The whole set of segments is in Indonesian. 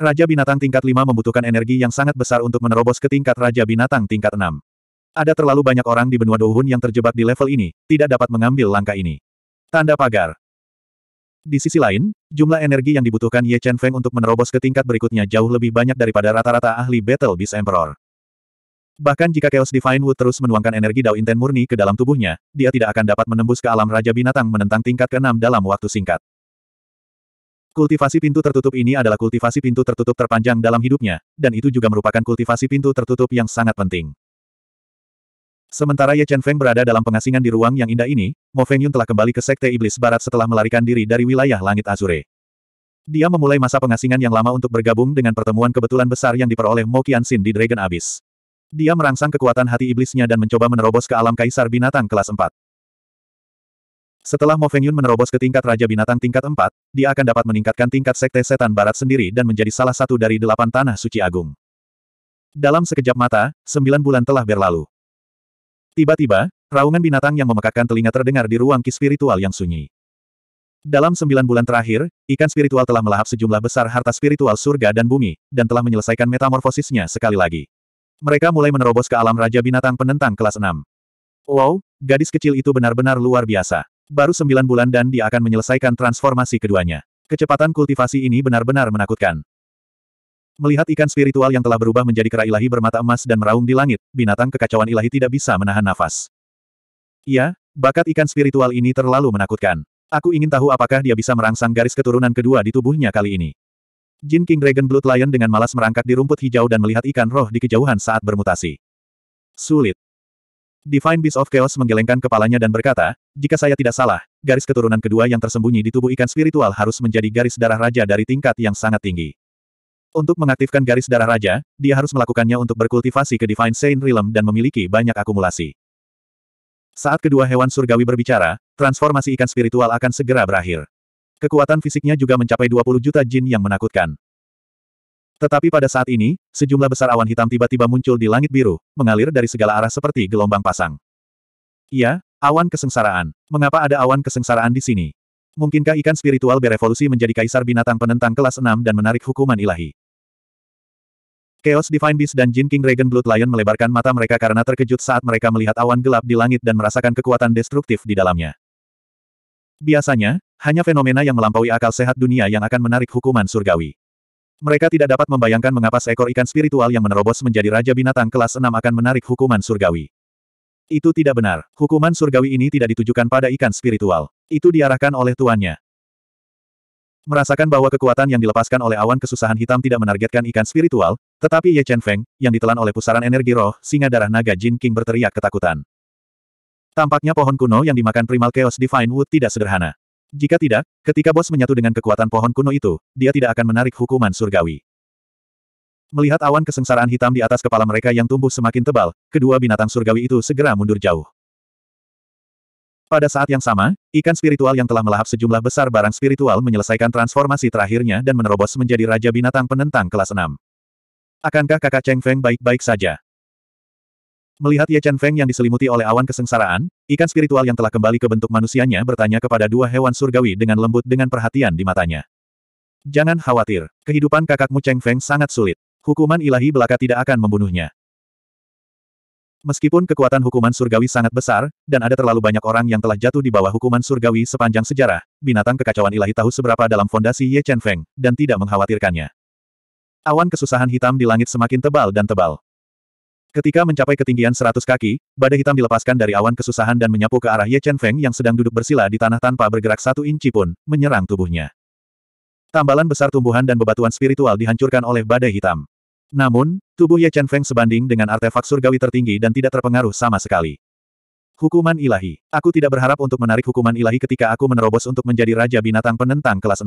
Raja Binatang tingkat 5 membutuhkan energi yang sangat besar untuk menerobos ke tingkat Raja Binatang tingkat 6. Ada terlalu banyak orang di benua Douhun yang terjebak di level ini, tidak dapat mengambil langkah ini. Tanda pagar. Di sisi lain, jumlah energi yang dibutuhkan Ye Chen Feng untuk menerobos ke tingkat berikutnya jauh lebih banyak daripada rata-rata ahli Battle Beast Emperor. Bahkan jika Chaos Divine Wood terus menuangkan energi Dao Inten murni ke dalam tubuhnya, dia tidak akan dapat menembus ke alam Raja Binatang menentang tingkat ke-6 dalam waktu singkat. Kultivasi pintu tertutup ini adalah kultivasi pintu tertutup terpanjang dalam hidupnya, dan itu juga merupakan kultivasi pintu tertutup yang sangat penting. Sementara Ye Chen Feng berada dalam pengasingan di ruang yang indah ini, Mo Feng Yun telah kembali ke Sekte Iblis Barat setelah melarikan diri dari wilayah Langit Azure. Dia memulai masa pengasingan yang lama untuk bergabung dengan pertemuan kebetulan besar yang diperoleh Mo Qianxin di Dragon Abyss. Dia merangsang kekuatan hati iblisnya dan mencoba menerobos ke alam kaisar binatang kelas 4. Setelah Mo Fengyun menerobos ke tingkat Raja Binatang tingkat 4, dia akan dapat meningkatkan tingkat Sekte Setan Barat sendiri dan menjadi salah satu dari delapan Tanah Suci Agung. Dalam sekejap mata, sembilan bulan telah berlalu. Tiba-tiba, raungan binatang yang memekakkan telinga terdengar di ruang ki spiritual yang sunyi. Dalam sembilan bulan terakhir, ikan spiritual telah melahap sejumlah besar harta spiritual surga dan bumi, dan telah menyelesaikan metamorfosisnya sekali lagi. Mereka mulai menerobos ke alam Raja Binatang Penentang kelas 6. Wow, gadis kecil itu benar-benar luar biasa. Baru sembilan bulan dan dia akan menyelesaikan transformasi keduanya. Kecepatan kultivasi ini benar-benar menakutkan. Melihat ikan spiritual yang telah berubah menjadi kera ilahi bermata emas dan meraung di langit, binatang kekacauan ilahi tidak bisa menahan nafas. Iya, bakat ikan spiritual ini terlalu menakutkan. Aku ingin tahu apakah dia bisa merangsang garis keturunan kedua di tubuhnya kali ini. Jin King Dragon Blood Lion dengan malas merangkak di rumput hijau dan melihat ikan roh di kejauhan saat bermutasi. Sulit. Divine Beast of Chaos menggelengkan kepalanya dan berkata, jika saya tidak salah, garis keturunan kedua yang tersembunyi di tubuh ikan spiritual harus menjadi garis darah raja dari tingkat yang sangat tinggi. Untuk mengaktifkan garis darah raja, dia harus melakukannya untuk berkultivasi ke Divine Saint Realm dan memiliki banyak akumulasi. Saat kedua hewan surgawi berbicara, transformasi ikan spiritual akan segera berakhir. Kekuatan fisiknya juga mencapai 20 juta jin yang menakutkan. Tetapi pada saat ini, sejumlah besar awan hitam tiba-tiba muncul di langit biru, mengalir dari segala arah seperti gelombang pasang. Iya, awan kesengsaraan. Mengapa ada awan kesengsaraan di sini? Mungkinkah ikan spiritual berevolusi menjadi kaisar binatang penentang kelas 6 dan menarik hukuman ilahi? Chaos Divine Beast dan Jin King Dragon Blood Lion melebarkan mata mereka karena terkejut saat mereka melihat awan gelap di langit dan merasakan kekuatan destruktif di dalamnya. Biasanya, hanya fenomena yang melampaui akal sehat dunia yang akan menarik hukuman surgawi. Mereka tidak dapat membayangkan mengapa seekor ikan spiritual yang menerobos menjadi raja binatang kelas 6 akan menarik hukuman surgawi. Itu tidak benar. Hukuman surgawi ini tidak ditujukan pada ikan spiritual. Itu diarahkan oleh tuannya. Merasakan bahwa kekuatan yang dilepaskan oleh awan kesusahan hitam tidak menargetkan ikan spiritual, tetapi Ye Chen Feng, yang ditelan oleh pusaran energi roh, singa darah naga Jin King berteriak ketakutan. Tampaknya pohon kuno yang dimakan primal chaos divine wood tidak sederhana. Jika tidak, ketika bos menyatu dengan kekuatan pohon kuno itu, dia tidak akan menarik hukuman surgawi. Melihat awan kesengsaraan hitam di atas kepala mereka yang tumbuh semakin tebal, kedua binatang surgawi itu segera mundur jauh. Pada saat yang sama, ikan spiritual yang telah melahap sejumlah besar barang spiritual menyelesaikan transformasi terakhirnya dan menerobos menjadi raja binatang penentang kelas 6. Akankah kakak Cheng Feng baik-baik saja? Melihat Ye Chen Feng yang diselimuti oleh awan kesengsaraan, ikan spiritual yang telah kembali ke bentuk manusianya bertanya kepada dua hewan surgawi dengan lembut dengan perhatian di matanya. Jangan khawatir, kehidupan kakakmu Cheng Feng sangat sulit. Hukuman ilahi belaka tidak akan membunuhnya. Meskipun kekuatan hukuman surgawi sangat besar, dan ada terlalu banyak orang yang telah jatuh di bawah hukuman surgawi sepanjang sejarah, binatang kekacauan ilahi tahu seberapa dalam fondasi Ye Chen Feng, dan tidak mengkhawatirkannya. Awan kesusahan hitam di langit semakin tebal dan tebal. Ketika mencapai ketinggian 100 kaki, badai hitam dilepaskan dari awan kesusahan dan menyapu ke arah Ye Chen Feng yang sedang duduk bersila di tanah tanpa bergerak satu inci pun, menyerang tubuhnya. Tambalan besar tumbuhan dan bebatuan spiritual dihancurkan oleh badai hitam. Namun, tubuh Ye Chen Feng sebanding dengan artefak surgawi tertinggi dan tidak terpengaruh sama sekali. Hukuman ilahi. Aku tidak berharap untuk menarik hukuman ilahi ketika aku menerobos untuk menjadi raja binatang penentang kelas 6.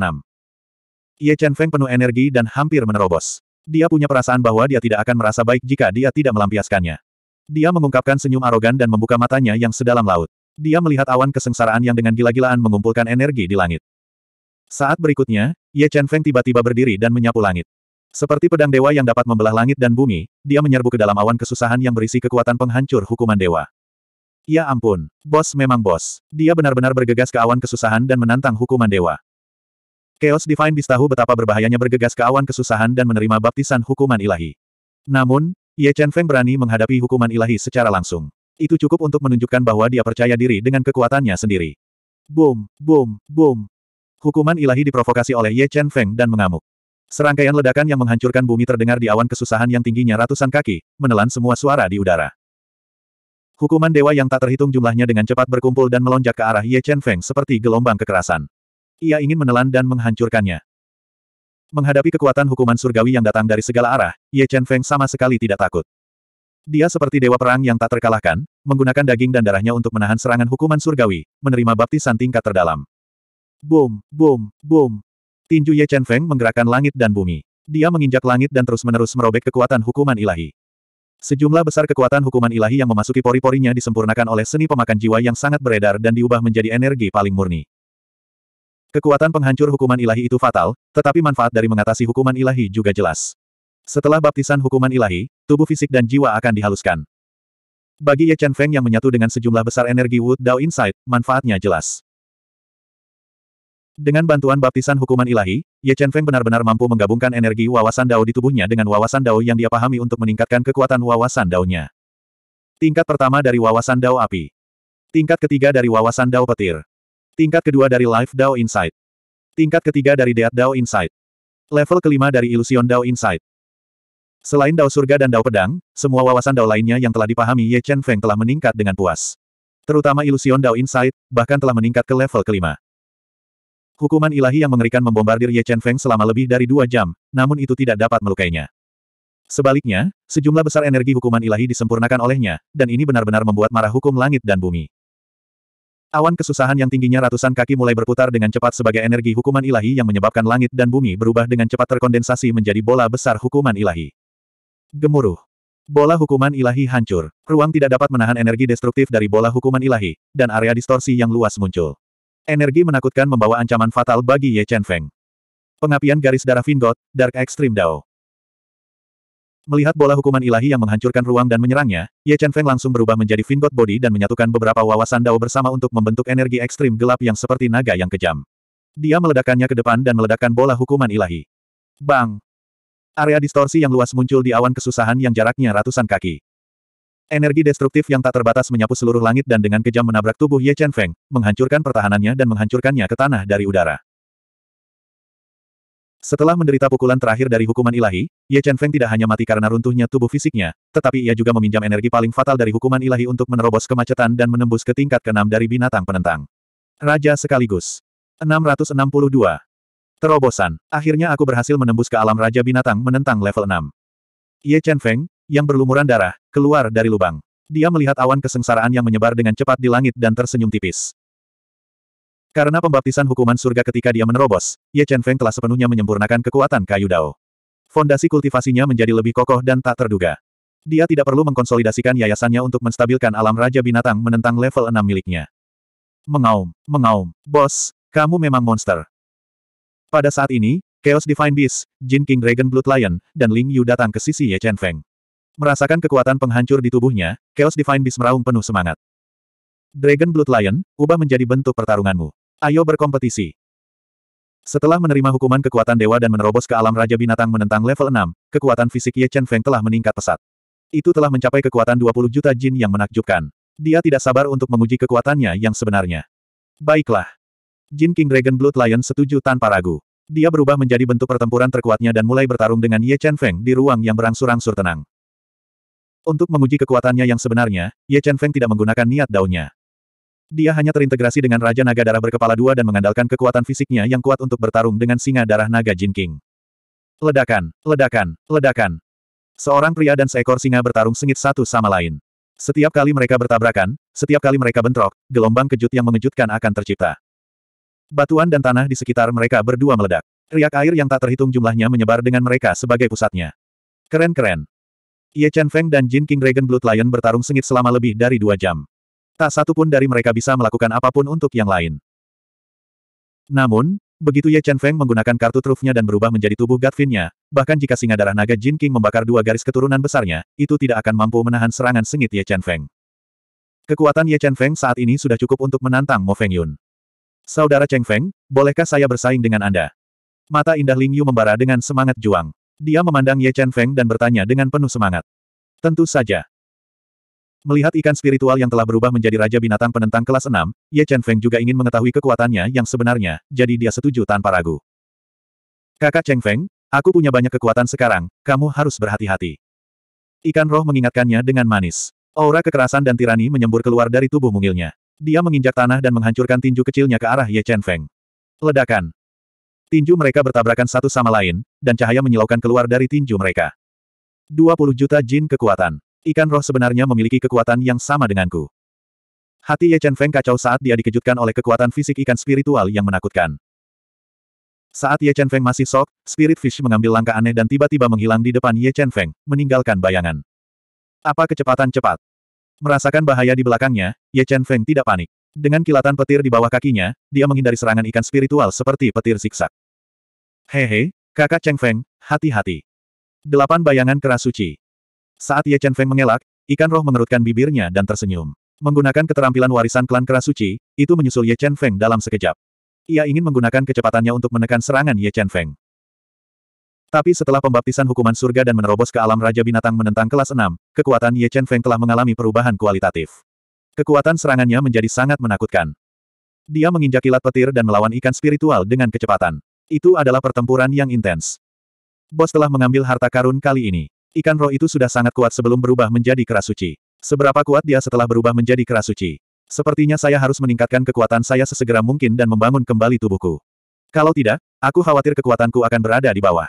Ye Chen Feng penuh energi dan hampir menerobos. Dia punya perasaan bahwa dia tidak akan merasa baik jika dia tidak melampiaskannya. Dia mengungkapkan senyum arogan dan membuka matanya yang sedalam laut. Dia melihat awan kesengsaraan yang dengan gila-gilaan mengumpulkan energi di langit. Saat berikutnya, Ye Chen Feng tiba-tiba berdiri dan menyapu langit. Seperti pedang dewa yang dapat membelah langit dan bumi, dia menyerbu ke dalam awan kesusahan yang berisi kekuatan penghancur hukuman dewa. Ya ampun, bos memang bos. Dia benar-benar bergegas ke awan kesusahan dan menantang hukuman dewa. Chaos Divine Beast tahu betapa berbahayanya bergegas ke awan kesusahan dan menerima baptisan hukuman ilahi. Namun, Ye Chen Feng berani menghadapi hukuman ilahi secara langsung. Itu cukup untuk menunjukkan bahwa dia percaya diri dengan kekuatannya sendiri. Boom, boom, boom. Hukuman ilahi diprovokasi oleh Ye Chen Feng dan mengamuk. Serangkaian ledakan yang menghancurkan bumi terdengar di awan kesusahan yang tingginya ratusan kaki, menelan semua suara di udara. Hukuman dewa yang tak terhitung jumlahnya dengan cepat berkumpul dan melonjak ke arah Ye Chen Feng seperti gelombang kekerasan. Ia ingin menelan dan menghancurkannya. Menghadapi kekuatan hukuman surgawi yang datang dari segala arah, Ye Chen Feng sama sekali tidak takut. Dia seperti dewa perang yang tak terkalahkan, menggunakan daging dan darahnya untuk menahan serangan hukuman surgawi, menerima baptisan tingkat terdalam. Boom, boom, boom. Tinju Ye Chen Feng menggerakkan langit dan bumi. Dia menginjak langit dan terus-menerus merobek kekuatan hukuman ilahi. Sejumlah besar kekuatan hukuman ilahi yang memasuki pori-porinya disempurnakan oleh seni pemakan jiwa yang sangat beredar dan diubah menjadi energi paling murni. Kekuatan penghancur hukuman ilahi itu fatal, tetapi manfaat dari mengatasi hukuman ilahi juga jelas. Setelah baptisan hukuman ilahi, tubuh fisik dan jiwa akan dihaluskan. Bagi Ye Chen Feng yang menyatu dengan sejumlah besar energi Wood Dao Insight, manfaatnya jelas. Dengan bantuan baptisan hukuman ilahi, Ye Chen Feng benar-benar mampu menggabungkan energi wawasan Dao di tubuhnya dengan wawasan Dao yang dia pahami untuk meningkatkan kekuatan wawasan Dao-nya. Tingkat pertama dari wawasan Dao api. Tingkat ketiga dari wawasan Dao petir. Tingkat kedua dari Life Dao Insight. Tingkat ketiga dari Death Dao Insight. Level kelima dari Illusion Dao Insight. Selain Dao Surga dan Dao Pedang, semua wawasan Dao lainnya yang telah dipahami Ye Chen Feng telah meningkat dengan puas. Terutama Illusion Dao Insight, bahkan telah meningkat ke level kelima. Hukuman ilahi yang mengerikan membombardir Ye Chen Feng selama lebih dari dua jam, namun itu tidak dapat melukainya. Sebaliknya, sejumlah besar energi hukuman ilahi disempurnakan olehnya, dan ini benar-benar membuat marah hukum langit dan bumi. Awan kesusahan yang tingginya ratusan kaki mulai berputar dengan cepat sebagai energi hukuman ilahi yang menyebabkan langit dan bumi berubah dengan cepat terkondensasi menjadi bola besar hukuman ilahi. Gemuruh. Bola hukuman ilahi hancur. Ruang tidak dapat menahan energi destruktif dari bola hukuman ilahi, dan area distorsi yang luas muncul. Energi menakutkan membawa ancaman fatal bagi Ye Chen Feng. Pengapian garis darah Vingot, Dark Extreme Dao. Melihat bola hukuman ilahi yang menghancurkan ruang dan menyerangnya, Ye Chen Feng langsung berubah menjadi Fingot Body dan menyatukan beberapa wawasan Dao bersama untuk membentuk energi ekstrim gelap yang seperti naga yang kejam. Dia meledakkannya ke depan dan meledakkan bola hukuman ilahi. Bang! Area distorsi yang luas muncul di awan kesusahan yang jaraknya ratusan kaki. Energi destruktif yang tak terbatas menyapu seluruh langit dan dengan kejam menabrak tubuh Ye Chen Feng, menghancurkan pertahanannya dan menghancurkannya ke tanah dari udara. Setelah menderita pukulan terakhir dari hukuman ilahi, Ye Chen Feng tidak hanya mati karena runtuhnya tubuh fisiknya, tetapi ia juga meminjam energi paling fatal dari hukuman ilahi untuk menerobos kemacetan dan menembus ke tingkat keenam dari binatang penentang. Raja sekaligus. 662. Terobosan. Akhirnya aku berhasil menembus ke alam Raja Binatang menentang level 6. Ye Chen Feng, yang berlumuran darah, keluar dari lubang. Dia melihat awan kesengsaraan yang menyebar dengan cepat di langit dan tersenyum tipis. Karena pembaptisan hukuman surga ketika dia menerobos, Ye Chen Feng telah sepenuhnya menyempurnakan kekuatan kayu dao. Fondasi kultivasinya menjadi lebih kokoh dan tak terduga. Dia tidak perlu mengkonsolidasikan yayasannya untuk menstabilkan alam raja binatang menentang level 6 miliknya. Mengaum, mengaum, bos, kamu memang monster. Pada saat ini, Chaos Divine Beast, Jin King Dragon Blood Lion, dan Ling Yu datang ke sisi Ye Chen Feng. Merasakan kekuatan penghancur di tubuhnya, Chaos Divine Beast meraung penuh semangat. Dragon Blood Lion, ubah menjadi bentuk pertarunganmu. Ayo berkompetisi. Setelah menerima hukuman kekuatan dewa dan menerobos ke alam Raja Binatang menentang level 6, kekuatan fisik Ye Chen Feng telah meningkat pesat. Itu telah mencapai kekuatan 20 juta jin yang menakjubkan. Dia tidak sabar untuk menguji kekuatannya yang sebenarnya. Baiklah. Jin King Dragon Blood Lion setuju tanpa ragu. Dia berubah menjadi bentuk pertempuran terkuatnya dan mulai bertarung dengan Ye Chen Feng di ruang yang berangsur-angsur tenang. Untuk menguji kekuatannya yang sebenarnya, Ye Chen Feng tidak menggunakan niat daunnya. Dia hanya terintegrasi dengan Raja Naga Darah berkepala dua dan mengandalkan kekuatan fisiknya yang kuat untuk bertarung dengan singa darah naga Jin King. Ledakan, ledakan, ledakan. Seorang pria dan seekor singa bertarung sengit satu sama lain. Setiap kali mereka bertabrakan, setiap kali mereka bentrok, gelombang kejut yang mengejutkan akan tercipta. Batuan dan tanah di sekitar mereka berdua meledak. Riak air yang tak terhitung jumlahnya menyebar dengan mereka sebagai pusatnya. Keren-keren. Ye Chen Feng dan Jin King Dragon Blood Lion bertarung sengit selama lebih dari dua jam. Tak satu pun dari mereka bisa melakukan apapun untuk yang lain. Namun, begitu Ye Chen Feng menggunakan kartu trufnya dan berubah menjadi tubuh Gatvinnya, bahkan jika singa darah naga Jin King membakar dua garis keturunan besarnya, itu tidak akan mampu menahan serangan sengit Ye Chen Feng. Kekuatan Ye Chen Feng saat ini sudah cukup untuk menantang Mo Feng Yun. Saudara Cheng Feng, bolehkah saya bersaing dengan Anda? Mata indah Ling Yu membara dengan semangat juang. Dia memandang Ye Chen Feng dan bertanya dengan penuh semangat. Tentu saja. Melihat ikan spiritual yang telah berubah menjadi raja binatang penentang kelas 6, Ye Chen Feng juga ingin mengetahui kekuatannya yang sebenarnya, jadi dia setuju tanpa ragu. Kakak Cheng Feng, aku punya banyak kekuatan sekarang, kamu harus berhati-hati. Ikan roh mengingatkannya dengan manis. Aura kekerasan dan tirani menyembur keluar dari tubuh mungilnya. Dia menginjak tanah dan menghancurkan tinju kecilnya ke arah Ye Chen Feng. Ledakan. Tinju mereka bertabrakan satu sama lain, dan cahaya menyilaukan keluar dari tinju mereka. 20 juta jin kekuatan. Ikan roh sebenarnya memiliki kekuatan yang sama denganku. Hati Ye Chen Feng kacau saat dia dikejutkan oleh kekuatan fisik ikan spiritual yang menakutkan. Saat Ye Chen Feng masih sok, Spirit Fish mengambil langkah aneh dan tiba-tiba menghilang di depan Ye Chen Feng, meninggalkan bayangan. Apa kecepatan cepat? Merasakan bahaya di belakangnya, Ye Chen Feng tidak panik. Dengan kilatan petir di bawah kakinya, dia menghindari serangan ikan spiritual seperti petir zigzag. Hehe, kakak Cheng Feng, hati-hati. Delapan bayangan keras suci. Saat Ye Chen Feng mengelak, ikan roh mengerutkan bibirnya dan tersenyum. Menggunakan keterampilan warisan klan Suci, itu menyusul Ye Chen Feng dalam sekejap. Ia ingin menggunakan kecepatannya untuk menekan serangan Ye Chen Feng. Tapi setelah pembaptisan hukuman surga dan menerobos ke alam Raja Binatang menentang kelas 6, kekuatan Ye Chen Feng telah mengalami perubahan kualitatif. Kekuatan serangannya menjadi sangat menakutkan. Dia menginjak kilat petir dan melawan ikan spiritual dengan kecepatan. Itu adalah pertempuran yang intens. Bos telah mengambil harta karun kali ini. Ikan roh itu sudah sangat kuat sebelum berubah menjadi keras Seberapa kuat dia setelah berubah menjadi keras Sepertinya saya harus meningkatkan kekuatan saya sesegera mungkin dan membangun kembali tubuhku. Kalau tidak, aku khawatir kekuatanku akan berada di bawah.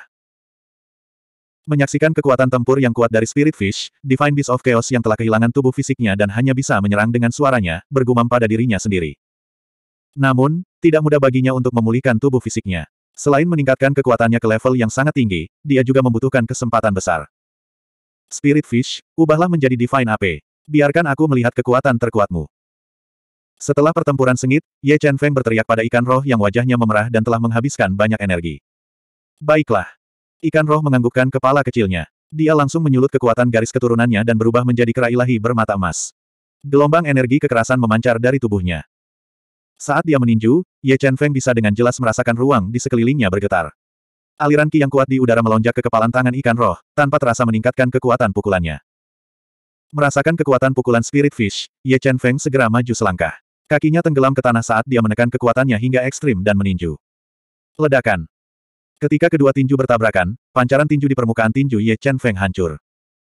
Menyaksikan kekuatan tempur yang kuat dari Spirit Fish, Divine Beast of Chaos yang telah kehilangan tubuh fisiknya dan hanya bisa menyerang dengan suaranya, bergumam pada dirinya sendiri. Namun, tidak mudah baginya untuk memulihkan tubuh fisiknya. Selain meningkatkan kekuatannya ke level yang sangat tinggi, dia juga membutuhkan kesempatan besar. Spirit Fish, ubahlah menjadi Divine AP. Biarkan aku melihat kekuatan terkuatmu. Setelah pertempuran sengit, Ye Chen Feng berteriak pada ikan roh yang wajahnya memerah dan telah menghabiskan banyak energi. Baiklah. Ikan roh menganggukkan kepala kecilnya. Dia langsung menyulut kekuatan garis keturunannya dan berubah menjadi kera ilahi bermata emas. Gelombang energi kekerasan memancar dari tubuhnya. Saat dia meninju, Ye Chen Feng bisa dengan jelas merasakan ruang di sekelilingnya bergetar. Aliran ki yang kuat di udara melonjak ke kepalan tangan ikan roh, tanpa terasa meningkatkan kekuatan pukulannya. Merasakan kekuatan pukulan Spirit Fish, Ye Chen Feng segera maju selangkah. Kakinya tenggelam ke tanah saat dia menekan kekuatannya hingga ekstrim dan meninju. Ledakan. Ketika kedua tinju bertabrakan, pancaran tinju di permukaan tinju Ye Chen Feng hancur.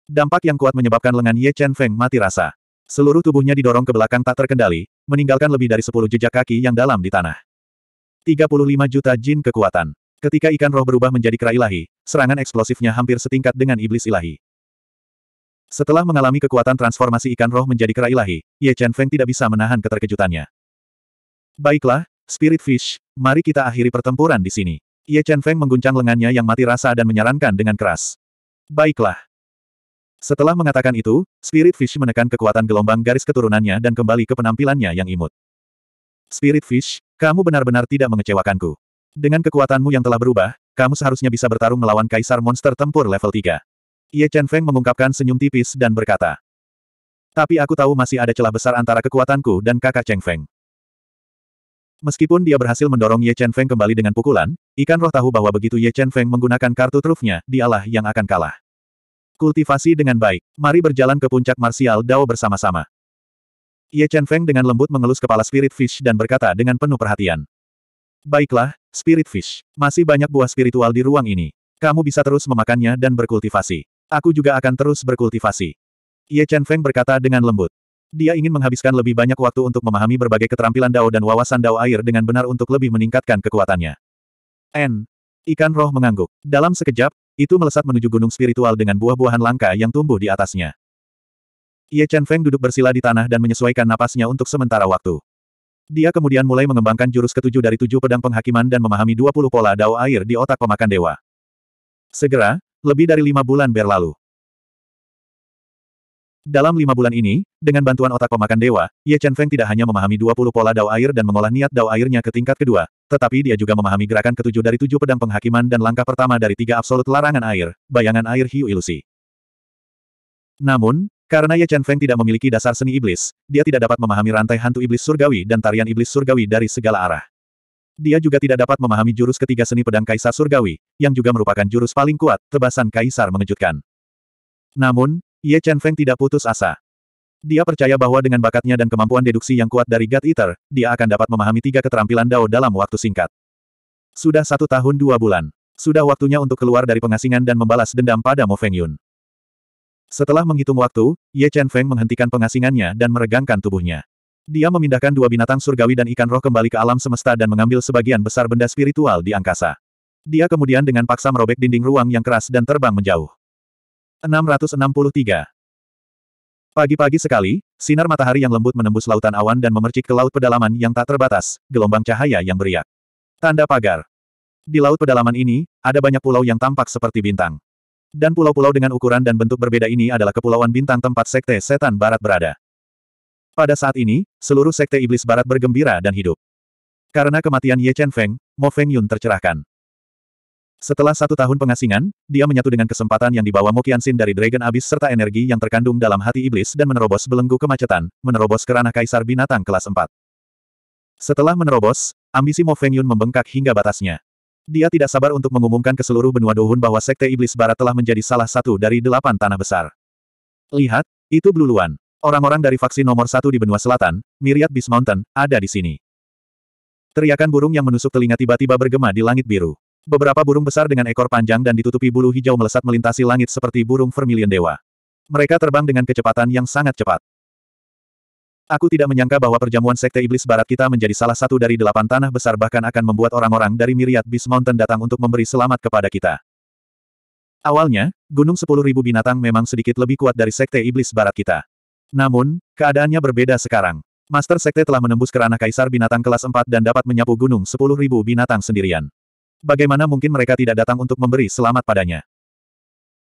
Dampak yang kuat menyebabkan lengan Ye Chen Feng mati rasa. Seluruh tubuhnya didorong ke belakang tak terkendali, meninggalkan lebih dari 10 jejak kaki yang dalam di tanah. 35 juta jin kekuatan. Ketika ikan roh berubah menjadi kera ilahi, serangan eksplosifnya hampir setingkat dengan iblis ilahi. Setelah mengalami kekuatan transformasi ikan roh menjadi kera ilahi, Ye Chen Feng tidak bisa menahan keterkejutannya. Baiklah, Spirit Fish, mari kita akhiri pertempuran di sini. Ye Chen Feng mengguncang lengannya yang mati rasa dan menyarankan dengan keras. Baiklah. Setelah mengatakan itu, Spirit Fish menekan kekuatan gelombang garis keturunannya dan kembali ke penampilannya yang imut. Spirit Fish, kamu benar-benar tidak mengecewakanku. Dengan kekuatanmu yang telah berubah, kamu seharusnya bisa bertarung melawan Kaisar Monster Tempur level 3. Ye Chen Feng mengungkapkan senyum tipis dan berkata. Tapi aku tahu masih ada celah besar antara kekuatanku dan kakak Cheng Feng. Meskipun dia berhasil mendorong Ye Chen Feng kembali dengan pukulan, ikan roh tahu bahwa begitu Ye Chen Feng menggunakan kartu trufnya, dialah yang akan kalah. Kultivasi dengan baik, mari berjalan ke puncak martial Dao bersama-sama. Ye Chen Feng dengan lembut mengelus kepala Spirit Fish dan berkata dengan penuh perhatian. Baiklah, Spirit Fish. Masih banyak buah spiritual di ruang ini. Kamu bisa terus memakannya dan berkultivasi. Aku juga akan terus berkultivasi. Ye Chen Feng berkata dengan lembut. Dia ingin menghabiskan lebih banyak waktu untuk memahami berbagai keterampilan Dao dan wawasan Dao air dengan benar untuk lebih meningkatkan kekuatannya. N. Ikan roh mengangguk. Dalam sekejap, itu melesat menuju gunung spiritual dengan buah-buahan langka yang tumbuh di atasnya. Ye Chen Feng duduk bersila di tanah dan menyesuaikan napasnya untuk sementara waktu. Dia kemudian mulai mengembangkan jurus ketujuh dari tujuh pedang penghakiman dan memahami dua puluh pola dao air di otak pemakan dewa. Segera, lebih dari lima bulan berlalu. Dalam lima bulan ini, dengan bantuan otak pemakan dewa, Ye Chen Feng tidak hanya memahami 20 pola dao air dan mengolah niat dao airnya ke tingkat kedua, tetapi dia juga memahami gerakan ketujuh dari tujuh pedang penghakiman dan langkah pertama dari tiga absolut larangan air, bayangan air hiu ilusi. Namun, karena Ye Chen Feng tidak memiliki dasar seni iblis, dia tidak dapat memahami rantai hantu iblis surgawi dan tarian iblis surgawi dari segala arah. Dia juga tidak dapat memahami jurus ketiga seni pedang kaisar surgawi, yang juga merupakan jurus paling kuat, tebasan kaisar mengejutkan. Namun, Ye Chen Feng tidak putus asa. Dia percaya bahwa dengan bakatnya dan kemampuan deduksi yang kuat dari God Eater, dia akan dapat memahami tiga keterampilan Dao dalam waktu singkat. Sudah satu tahun dua bulan. Sudah waktunya untuk keluar dari pengasingan dan membalas dendam pada Mo Feng Yun. Setelah menghitung waktu, Ye Chen Feng menghentikan pengasingannya dan meregangkan tubuhnya. Dia memindahkan dua binatang surgawi dan ikan roh kembali ke alam semesta dan mengambil sebagian besar benda spiritual di angkasa. Dia kemudian dengan paksa merobek dinding ruang yang keras dan terbang menjauh. 663 Pagi-pagi sekali, sinar matahari yang lembut menembus lautan awan dan memercik ke laut pedalaman yang tak terbatas, gelombang cahaya yang beriak. Tanda pagar. Di laut pedalaman ini, ada banyak pulau yang tampak seperti bintang. Dan pulau-pulau dengan ukuran dan bentuk berbeda ini adalah kepulauan bintang tempat Sekte Setan Barat berada. Pada saat ini, seluruh Sekte Iblis Barat bergembira dan hidup. Karena kematian Ye Chen Feng, Mo Feng Yun tercerahkan. Setelah satu tahun pengasingan, dia menyatu dengan kesempatan yang dibawa Mo Qianxin dari Dragon Abyss serta energi yang terkandung dalam hati iblis dan menerobos belenggu kemacetan, menerobos kerana kaisar binatang kelas 4. Setelah menerobos, ambisi Mo Feng Yun membengkak hingga batasnya. Dia tidak sabar untuk mengumumkan ke seluruh benua Dohun bahwa Sekte Iblis Barat telah menjadi salah satu dari delapan tanah besar. Lihat, itu bluluan. Orang-orang dari faksi nomor satu di benua selatan, Myriad Beast Mountain, ada di sini. Teriakan burung yang menusuk telinga tiba-tiba bergema di langit biru. Beberapa burung besar dengan ekor panjang dan ditutupi bulu hijau melesat melintasi langit seperti burung vermilion dewa. Mereka terbang dengan kecepatan yang sangat cepat. Aku tidak menyangka bahwa perjamuan Sekte Iblis Barat kita menjadi salah satu dari delapan tanah besar bahkan akan membuat orang-orang dari Miriat Beast Mountain datang untuk memberi selamat kepada kita. Awalnya, Gunung 10.000 binatang memang sedikit lebih kuat dari Sekte Iblis Barat kita. Namun, keadaannya berbeda sekarang. Master Sekte telah menembus kerana Kaisar Binatang kelas 4 dan dapat menyapu Gunung 10.000 binatang sendirian. Bagaimana mungkin mereka tidak datang untuk memberi selamat padanya?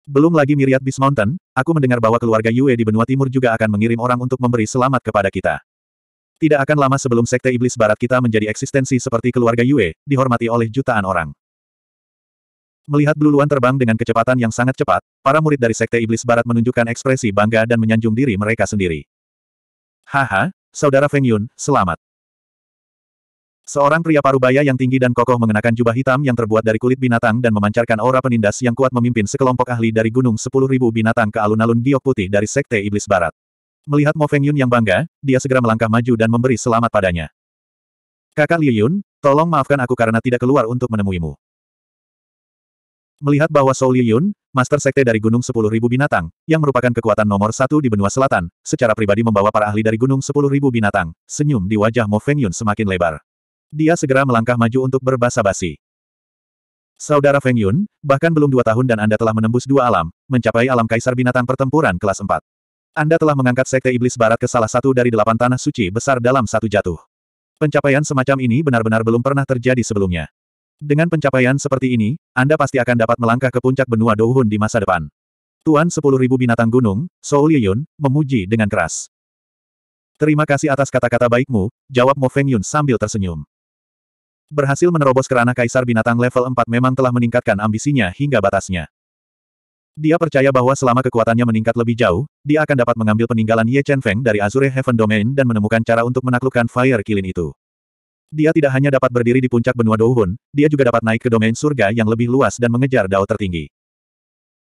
Belum lagi Miriat Beast Mountain, aku mendengar bahwa keluarga Yue di benua timur juga akan mengirim orang untuk memberi selamat kepada kita. Tidak akan lama sebelum sekte iblis barat kita menjadi eksistensi seperti keluarga Yue, dihormati oleh jutaan orang. Melihat bluluan terbang dengan kecepatan yang sangat cepat, para murid dari sekte iblis barat menunjukkan ekspresi bangga dan menyanjung diri mereka sendiri. Haha, Saudara Feng Yun, selamat. Seorang pria parubaya yang tinggi dan kokoh mengenakan jubah hitam yang terbuat dari kulit binatang dan memancarkan aura penindas yang kuat memimpin sekelompok ahli dari Gunung 10.000 Binatang ke alun-alun giok putih dari Sekte Iblis Barat. Melihat Mo Feng Yun yang bangga, dia segera melangkah maju dan memberi selamat padanya. Kakak Liu Yun, tolong maafkan aku karena tidak keluar untuk menemuimu. Melihat bahwa Sou Liu Yun, Master Sekte dari Gunung 10.000 Binatang, yang merupakan kekuatan nomor satu di benua selatan, secara pribadi membawa para ahli dari Gunung 10.000 Binatang, senyum di wajah Mo Feng Yun semakin lebar. Dia segera melangkah maju untuk berbasa-basi. Saudara Feng Yun, bahkan belum dua tahun dan Anda telah menembus dua alam, mencapai alam kaisar binatang pertempuran kelas 4. Anda telah mengangkat Sekte Iblis Barat ke salah satu dari delapan tanah suci besar dalam satu jatuh. Pencapaian semacam ini benar-benar belum pernah terjadi sebelumnya. Dengan pencapaian seperti ini, Anda pasti akan dapat melangkah ke puncak benua Douhun di masa depan. Tuan 10.000 binatang gunung, Soul Yun, memuji dengan keras. Terima kasih atas kata-kata baikmu, jawab Mo Feng Yun sambil tersenyum. Berhasil menerobos kerana kaisar binatang level 4 memang telah meningkatkan ambisinya hingga batasnya. Dia percaya bahwa selama kekuatannya meningkat lebih jauh, dia akan dapat mengambil peninggalan Ye Chen Feng dari Azure Heaven Domain dan menemukan cara untuk menaklukkan Fire Kilin itu. Dia tidak hanya dapat berdiri di puncak benua Douhun, dia juga dapat naik ke domain surga yang lebih luas dan mengejar dao tertinggi.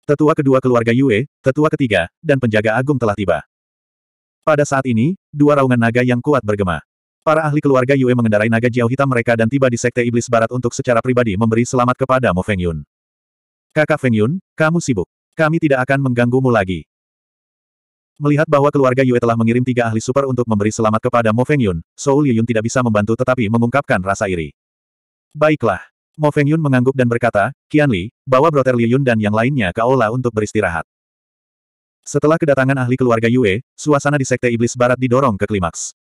Tetua kedua keluarga Yue, tetua ketiga, dan penjaga agung telah tiba. Pada saat ini, dua raungan naga yang kuat bergema. Para ahli keluarga Yue mengendarai naga Jiao hitam mereka dan tiba di Sekte Iblis Barat untuk secara pribadi memberi selamat kepada Mo Feng Yun. Kakak Feng Yun, kamu sibuk. Kami tidak akan mengganggumu lagi. Melihat bahwa keluarga Yue telah mengirim tiga ahli super untuk memberi selamat kepada Mo Feng Yun, Soul Yun tidak bisa membantu tetapi mengungkapkan rasa iri. Baiklah. Mo Feng Yun mengangguk dan berkata, Qian Li, bawa Broter Li Yun dan yang lainnya ke aula untuk beristirahat. Setelah kedatangan ahli keluarga Yue, suasana di Sekte Iblis Barat didorong ke klimaks.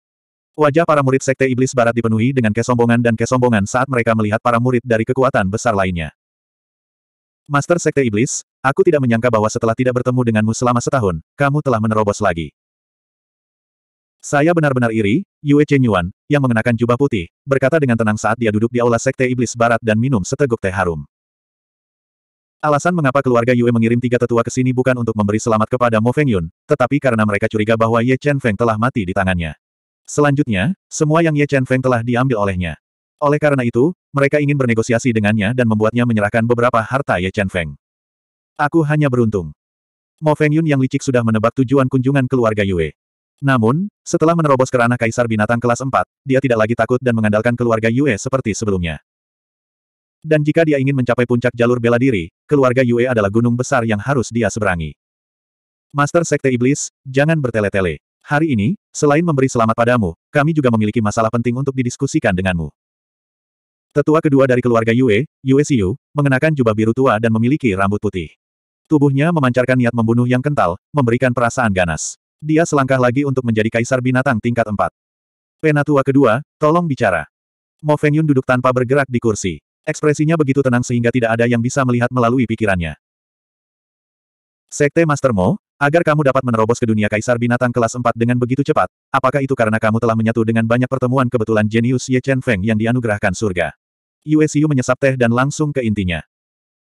Wajah para murid Sekte Iblis Barat dipenuhi dengan kesombongan dan kesombongan saat mereka melihat para murid dari kekuatan besar lainnya. Master Sekte Iblis, aku tidak menyangka bahwa setelah tidak bertemu denganmu selama setahun, kamu telah menerobos lagi. Saya benar-benar iri, Yue Chen Yuan, yang mengenakan jubah putih, berkata dengan tenang saat dia duduk di aula Sekte Iblis Barat dan minum seteguk teh harum. Alasan mengapa keluarga Yue mengirim tiga tetua ke sini bukan untuk memberi selamat kepada Mo Feng Yun, tetapi karena mereka curiga bahwa Ye Chen Feng telah mati di tangannya. Selanjutnya, semua yang Ye Chen Feng telah diambil olehnya. Oleh karena itu, mereka ingin bernegosiasi dengannya dan membuatnya menyerahkan beberapa harta Ye Chen Feng. Aku hanya beruntung. Mo Feng Yun yang licik sudah menebak tujuan kunjungan keluarga Yue. Namun, setelah menerobos ke ranah kaisar binatang kelas 4, dia tidak lagi takut dan mengandalkan keluarga Yue seperti sebelumnya. Dan jika dia ingin mencapai puncak jalur bela diri, keluarga Yue adalah gunung besar yang harus dia seberangi. Master Sekte Iblis, jangan bertele-tele. Hari ini, selain memberi selamat padamu, kami juga memiliki masalah penting untuk didiskusikan denganmu. Tetua kedua dari keluarga Yue, Yue Siu, mengenakan jubah biru tua dan memiliki rambut putih. Tubuhnya memancarkan niat membunuh yang kental, memberikan perasaan ganas. Dia selangkah lagi untuk menjadi kaisar binatang tingkat 4. Penatua kedua, tolong bicara. Mo Yun duduk tanpa bergerak di kursi. Ekspresinya begitu tenang sehingga tidak ada yang bisa melihat melalui pikirannya. Sekte Master Mo, Agar kamu dapat menerobos ke dunia kaisar binatang kelas 4 dengan begitu cepat, apakah itu karena kamu telah menyatu dengan banyak pertemuan kebetulan jenius Ye Chen Feng yang dianugerahkan surga? Yue menyesap teh dan langsung ke intinya.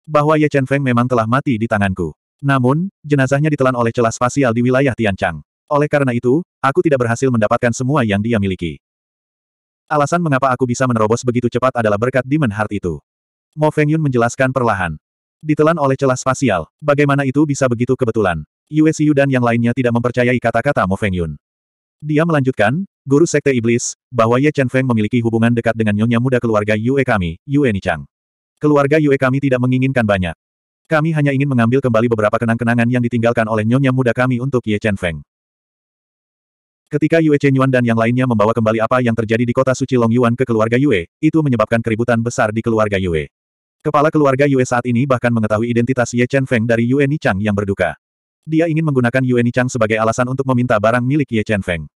Bahwa Ye Chen Feng memang telah mati di tanganku. Namun, jenazahnya ditelan oleh celah spasial di wilayah Tianchang. Oleh karena itu, aku tidak berhasil mendapatkan semua yang dia miliki. Alasan mengapa aku bisa menerobos begitu cepat adalah berkat Demon Heart itu. Mo Feng Yun menjelaskan perlahan. Ditelan oleh celah spasial, bagaimana itu bisa begitu kebetulan? Yue Xiu dan yang lainnya tidak mempercayai kata-kata Mo Feng Yun. Dia melanjutkan, Guru Sekte Iblis, bahwa Ye Chen Feng memiliki hubungan dekat dengan nyonya muda keluarga Yue kami, Yue Nichang. Keluarga Yue kami tidak menginginkan banyak. Kami hanya ingin mengambil kembali beberapa kenang-kenangan yang ditinggalkan oleh nyonya muda kami untuk Ye Chen Feng. Ketika Yue Chen Yuan dan yang lainnya membawa kembali apa yang terjadi di kota suci Long Yuan ke keluarga Yue, itu menyebabkan keributan besar di keluarga Yue. Kepala keluarga Yue saat ini bahkan mengetahui identitas Ye Chen Feng dari Yue Nichang yang berduka. Dia ingin menggunakan Yuan Chang sebagai alasan untuk meminta barang milik Ye Chen Feng.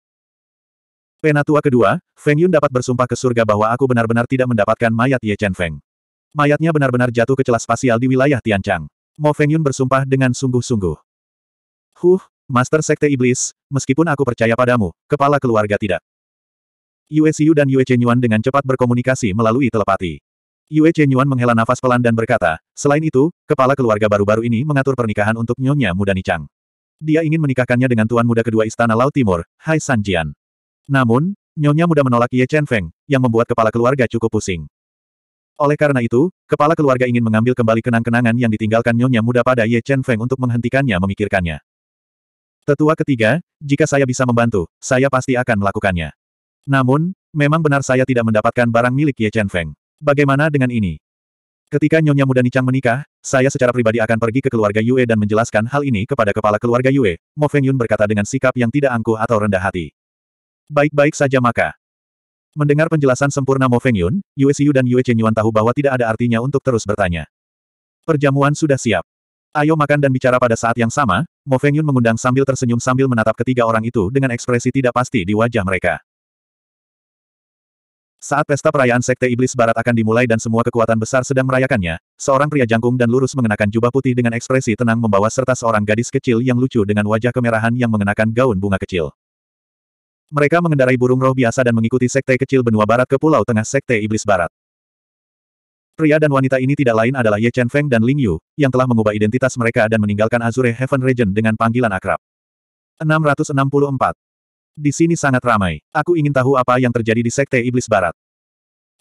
Penatua kedua, Feng Yun dapat bersumpah ke surga bahwa aku benar-benar tidak mendapatkan mayat Ye Chen Feng. Mayatnya benar-benar jatuh ke celah spasial di wilayah Tian Tianchang. Mo Feng Yun bersumpah dengan sungguh-sungguh. Huh, Master Sekte Iblis, meskipun aku percaya padamu, kepala keluarga tidak. Yue Siu dan Yue Chen Yuan dengan cepat berkomunikasi melalui telepati. Yue Chenyuan menghela nafas pelan dan berkata, selain itu, kepala keluarga baru-baru ini mengatur pernikahan untuk Nyonya muda Nichang. Dia ingin menikahkannya dengan tuan muda kedua istana Laut Timur, Hai Sanjian. Namun, Nyonya muda menolak Ye Chen Feng, yang membuat kepala keluarga cukup pusing. Oleh karena itu, kepala keluarga ingin mengambil kembali kenang-kenangan yang ditinggalkan Nyonya muda pada Ye Chen Feng untuk menghentikannya memikirkannya. Tetua ketiga, jika saya bisa membantu, saya pasti akan melakukannya. Namun, memang benar saya tidak mendapatkan barang milik Ye Chen Feng. Bagaimana dengan ini? Ketika Nyonya Muda Nichang menikah, saya secara pribadi akan pergi ke keluarga Yue dan menjelaskan hal ini kepada kepala keluarga Yue, Mo Feng Yun berkata dengan sikap yang tidak angkuh atau rendah hati. Baik-baik saja maka. Mendengar penjelasan sempurna Mo Feng Yun, Yue Siu dan Yue Chen Yuan tahu bahwa tidak ada artinya untuk terus bertanya. Perjamuan sudah siap. Ayo makan dan bicara pada saat yang sama, Mo Feng Yun mengundang sambil tersenyum sambil menatap ketiga orang itu dengan ekspresi tidak pasti di wajah mereka. Saat pesta perayaan Sekte Iblis Barat akan dimulai dan semua kekuatan besar sedang merayakannya, seorang pria jangkung dan lurus mengenakan jubah putih dengan ekspresi tenang membawa serta seorang gadis kecil yang lucu dengan wajah kemerahan yang mengenakan gaun bunga kecil. Mereka mengendarai burung roh biasa dan mengikuti Sekte Kecil Benua Barat ke Pulau Tengah Sekte Iblis Barat. Pria dan wanita ini tidak lain adalah Ye Chen Feng dan Ling Yu, yang telah mengubah identitas mereka dan meninggalkan Azure Heaven Region dengan panggilan akrab. 664 di sini sangat ramai. Aku ingin tahu apa yang terjadi di Sekte Iblis Barat.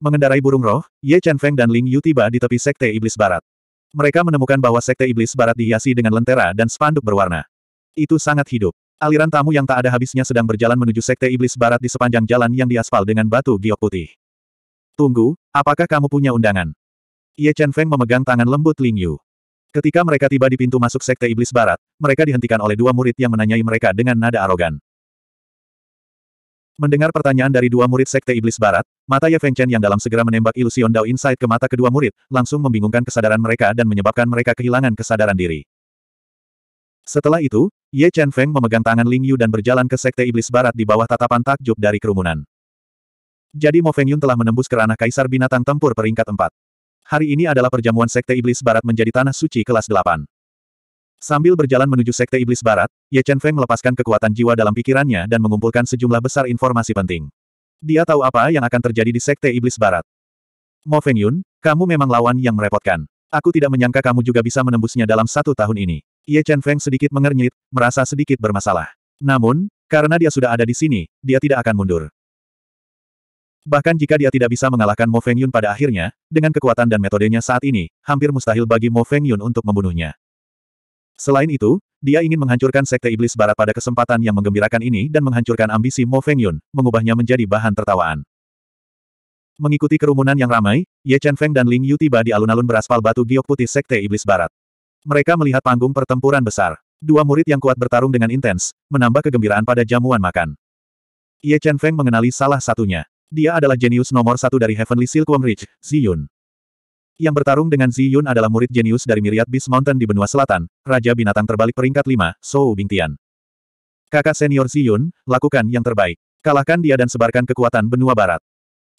Mengendarai burung roh, Ye Chen Feng dan Ling Yu tiba di tepi Sekte Iblis Barat. Mereka menemukan bahwa Sekte Iblis Barat dihiasi dengan lentera dan spanduk berwarna. Itu sangat hidup. Aliran tamu yang tak ada habisnya sedang berjalan menuju Sekte Iblis Barat di sepanjang jalan yang diaspal dengan batu giok putih. Tunggu, apakah kamu punya undangan? Ye Chen Feng memegang tangan lembut Ling Yu. Ketika mereka tiba di pintu masuk Sekte Iblis Barat, mereka dihentikan oleh dua murid yang menanyai mereka dengan nada arogan. Mendengar pertanyaan dari dua murid Sekte Iblis Barat, mata Ye Feng Chen yang dalam segera menembak ilusion Dao Insight ke mata kedua murid, langsung membingungkan kesadaran mereka dan menyebabkan mereka kehilangan kesadaran diri. Setelah itu, Ye Chen Feng memegang tangan Ling Yu dan berjalan ke Sekte Iblis Barat di bawah tatapan takjub dari kerumunan. Jadi Mo Feng Yun telah menembus kerana ranah Kaisar Binatang Tempur peringkat 4. Hari ini adalah perjamuan Sekte Iblis Barat menjadi Tanah Suci kelas 8. Sambil berjalan menuju Sekte Iblis Barat, Ye Chen Feng melepaskan kekuatan jiwa dalam pikirannya dan mengumpulkan sejumlah besar informasi penting. Dia tahu apa yang akan terjadi di Sekte Iblis Barat. Mo Feng Yun, kamu memang lawan yang merepotkan. Aku tidak menyangka kamu juga bisa menembusnya dalam satu tahun ini. Ye Chen Feng sedikit mengernyit, merasa sedikit bermasalah. Namun, karena dia sudah ada di sini, dia tidak akan mundur. Bahkan jika dia tidak bisa mengalahkan Mo Feng Yun pada akhirnya, dengan kekuatan dan metodenya saat ini, hampir mustahil bagi Mo Feng Yun untuk membunuhnya. Selain itu, dia ingin menghancurkan Sekte Iblis Barat pada kesempatan yang menggembirakan ini dan menghancurkan ambisi Mo Feng Yun, mengubahnya menjadi bahan tertawaan. Mengikuti kerumunan yang ramai, Ye Chen Feng dan Ling Yu tiba di alun-alun beraspal batu giok putih Sekte Iblis Barat. Mereka melihat panggung pertempuran besar. Dua murid yang kuat bertarung dengan intens, menambah kegembiraan pada jamuan makan. Ye Chen Feng mengenali salah satunya. Dia adalah jenius nomor satu dari Heavenly Silkworm Ridge, Ziyun. Yang bertarung dengan Zi Yun adalah murid jenius dari Myriad Beast Mountain di benua selatan, Raja Binatang terbalik peringkat 5, Sou Bingtian. Kakak senior Zi Yun, lakukan yang terbaik. Kalahkan dia dan sebarkan kekuatan benua barat.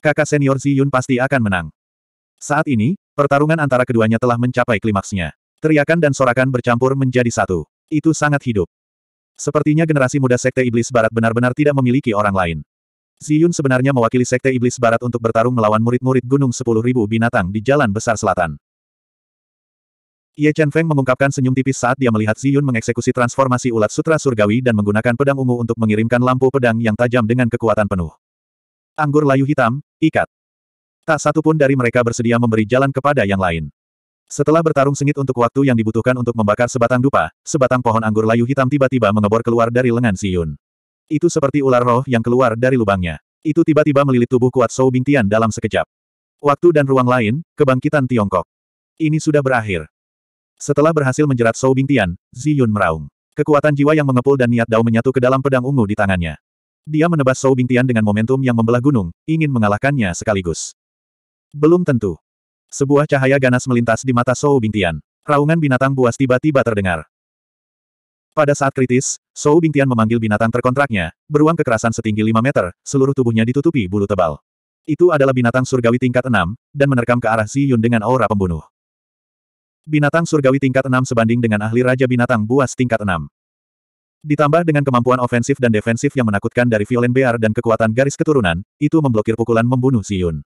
Kakak senior Zi Yun pasti akan menang. Saat ini, pertarungan antara keduanya telah mencapai klimaksnya. Teriakan dan sorakan bercampur menjadi satu. Itu sangat hidup. Sepertinya generasi muda Sekte Iblis Barat benar-benar tidak memiliki orang lain. Si Yun sebenarnya mewakili Sekte Iblis Barat untuk bertarung melawan murid-murid Gunung 10.000 Binatang di Jalan Besar Selatan. Ye Chen Feng mengungkapkan senyum tipis saat dia melihat Si Yun mengeksekusi transformasi ulat sutra surgawi dan menggunakan pedang ungu untuk mengirimkan lampu pedang yang tajam dengan kekuatan penuh. Anggur layu hitam, ikat. Tak satu pun dari mereka bersedia memberi jalan kepada yang lain. Setelah bertarung sengit untuk waktu yang dibutuhkan untuk membakar sebatang dupa, sebatang pohon anggur layu hitam tiba-tiba mengebor keluar dari lengan Si Yun. Itu seperti ular roh yang keluar dari lubangnya. Itu tiba-tiba melilit tubuh kuat Sou Bingtian dalam sekejap. Waktu dan ruang lain, kebangkitan Tiongkok. Ini sudah berakhir. Setelah berhasil menjerat Sou Bingtian, Ziyun meraung. Kekuatan jiwa yang mengepul dan niat dao menyatu ke dalam pedang ungu di tangannya. Dia menebas Sou Bingtian dengan momentum yang membelah gunung, ingin mengalahkannya sekaligus. Belum tentu. Sebuah cahaya ganas melintas di mata Sou Bingtian. Raungan binatang buas tiba-tiba terdengar. Pada saat kritis, Zhou Bingtian memanggil binatang terkontraknya, beruang kekerasan setinggi 5 meter, seluruh tubuhnya ditutupi bulu tebal. Itu adalah binatang surgawi tingkat 6, dan menerkam ke arah Ziyun Yun dengan aura pembunuh. Binatang surgawi tingkat 6 sebanding dengan ahli raja binatang buas tingkat 6. Ditambah dengan kemampuan ofensif dan defensif yang menakutkan dari Violent Bear dan kekuatan garis keturunan, itu memblokir pukulan membunuh Ziyun. Yun.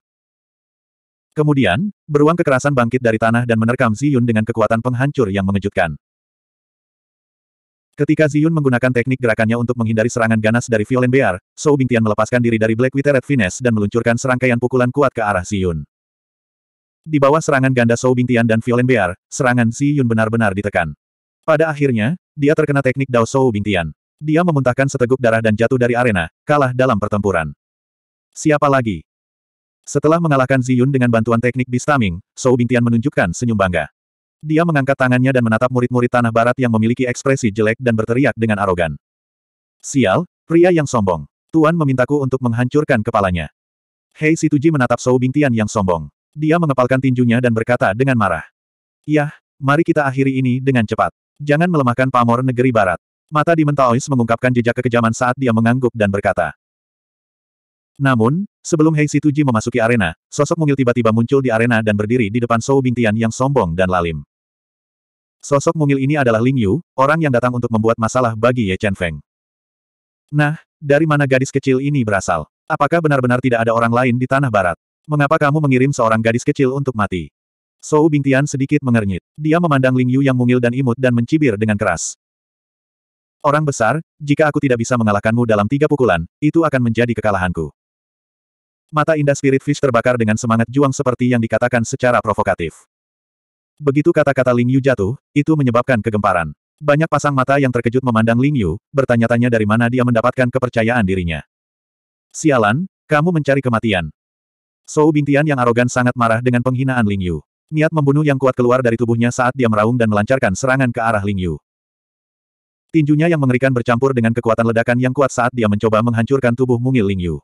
Kemudian, beruang kekerasan bangkit dari tanah dan menerkam Ziyun Yun dengan kekuatan penghancur yang mengejutkan. Ketika Ziyun menggunakan teknik gerakannya untuk menghindari serangan ganas dari Violen Bear, Sou Bingtian melepaskan diri dari Black Withered Finesse dan meluncurkan serangkaian pukulan kuat ke arah Ziyun. Di bawah serangan ganda Sou Bingtian dan Violen Bear, serangan Ziyun benar-benar ditekan. Pada akhirnya, dia terkena teknik Dao Sou Bingtian. Dia memuntahkan seteguk darah dan jatuh dari arena, kalah dalam pertempuran. Siapa lagi? Setelah mengalahkan Ziyun dengan bantuan teknik Bistaming, Sou Bingtian menunjukkan senyum bangga. Dia mengangkat tangannya dan menatap murid-murid tanah barat yang memiliki ekspresi jelek dan berteriak dengan arogan. Sial, pria yang sombong. Tuan memintaku untuk menghancurkan kepalanya. Hei Situji menatap Sou Bingtian yang sombong. Dia mengepalkan tinjunya dan berkata dengan marah. Yah, mari kita akhiri ini dengan cepat. Jangan melemahkan pamor negeri barat. Mata di Mentaois mengungkapkan jejak kekejaman saat dia mengangguk dan berkata. Namun, sebelum Hei Situji memasuki arena, sosok mungil tiba-tiba muncul di arena dan berdiri di depan Sou Bingtian yang sombong dan lalim. Sosok mungil ini adalah Ling Yu, orang yang datang untuk membuat masalah bagi Ye Chen Feng. Nah, dari mana gadis kecil ini berasal? Apakah benar-benar tidak ada orang lain di tanah barat? Mengapa kamu mengirim seorang gadis kecil untuk mati? Sou Bingtian sedikit mengernyit. Dia memandang Ling Yu yang mungil dan imut dan mencibir dengan keras. Orang besar, jika aku tidak bisa mengalahkanmu dalam tiga pukulan, itu akan menjadi kekalahanku. Mata indah Spirit Fish terbakar dengan semangat juang seperti yang dikatakan secara provokatif. Begitu kata-kata Ling Yu jatuh, itu menyebabkan kegemparan. Banyak pasang mata yang terkejut memandang Ling Yu, bertanya-tanya dari mana dia mendapatkan kepercayaan dirinya. Sialan, kamu mencari kematian. Sou Bingtian yang arogan sangat marah dengan penghinaan Ling Yu. Niat membunuh yang kuat keluar dari tubuhnya saat dia meraung dan melancarkan serangan ke arah Ling Yu. Tinjunya yang mengerikan bercampur dengan kekuatan ledakan yang kuat saat dia mencoba menghancurkan tubuh mungil Ling Yu.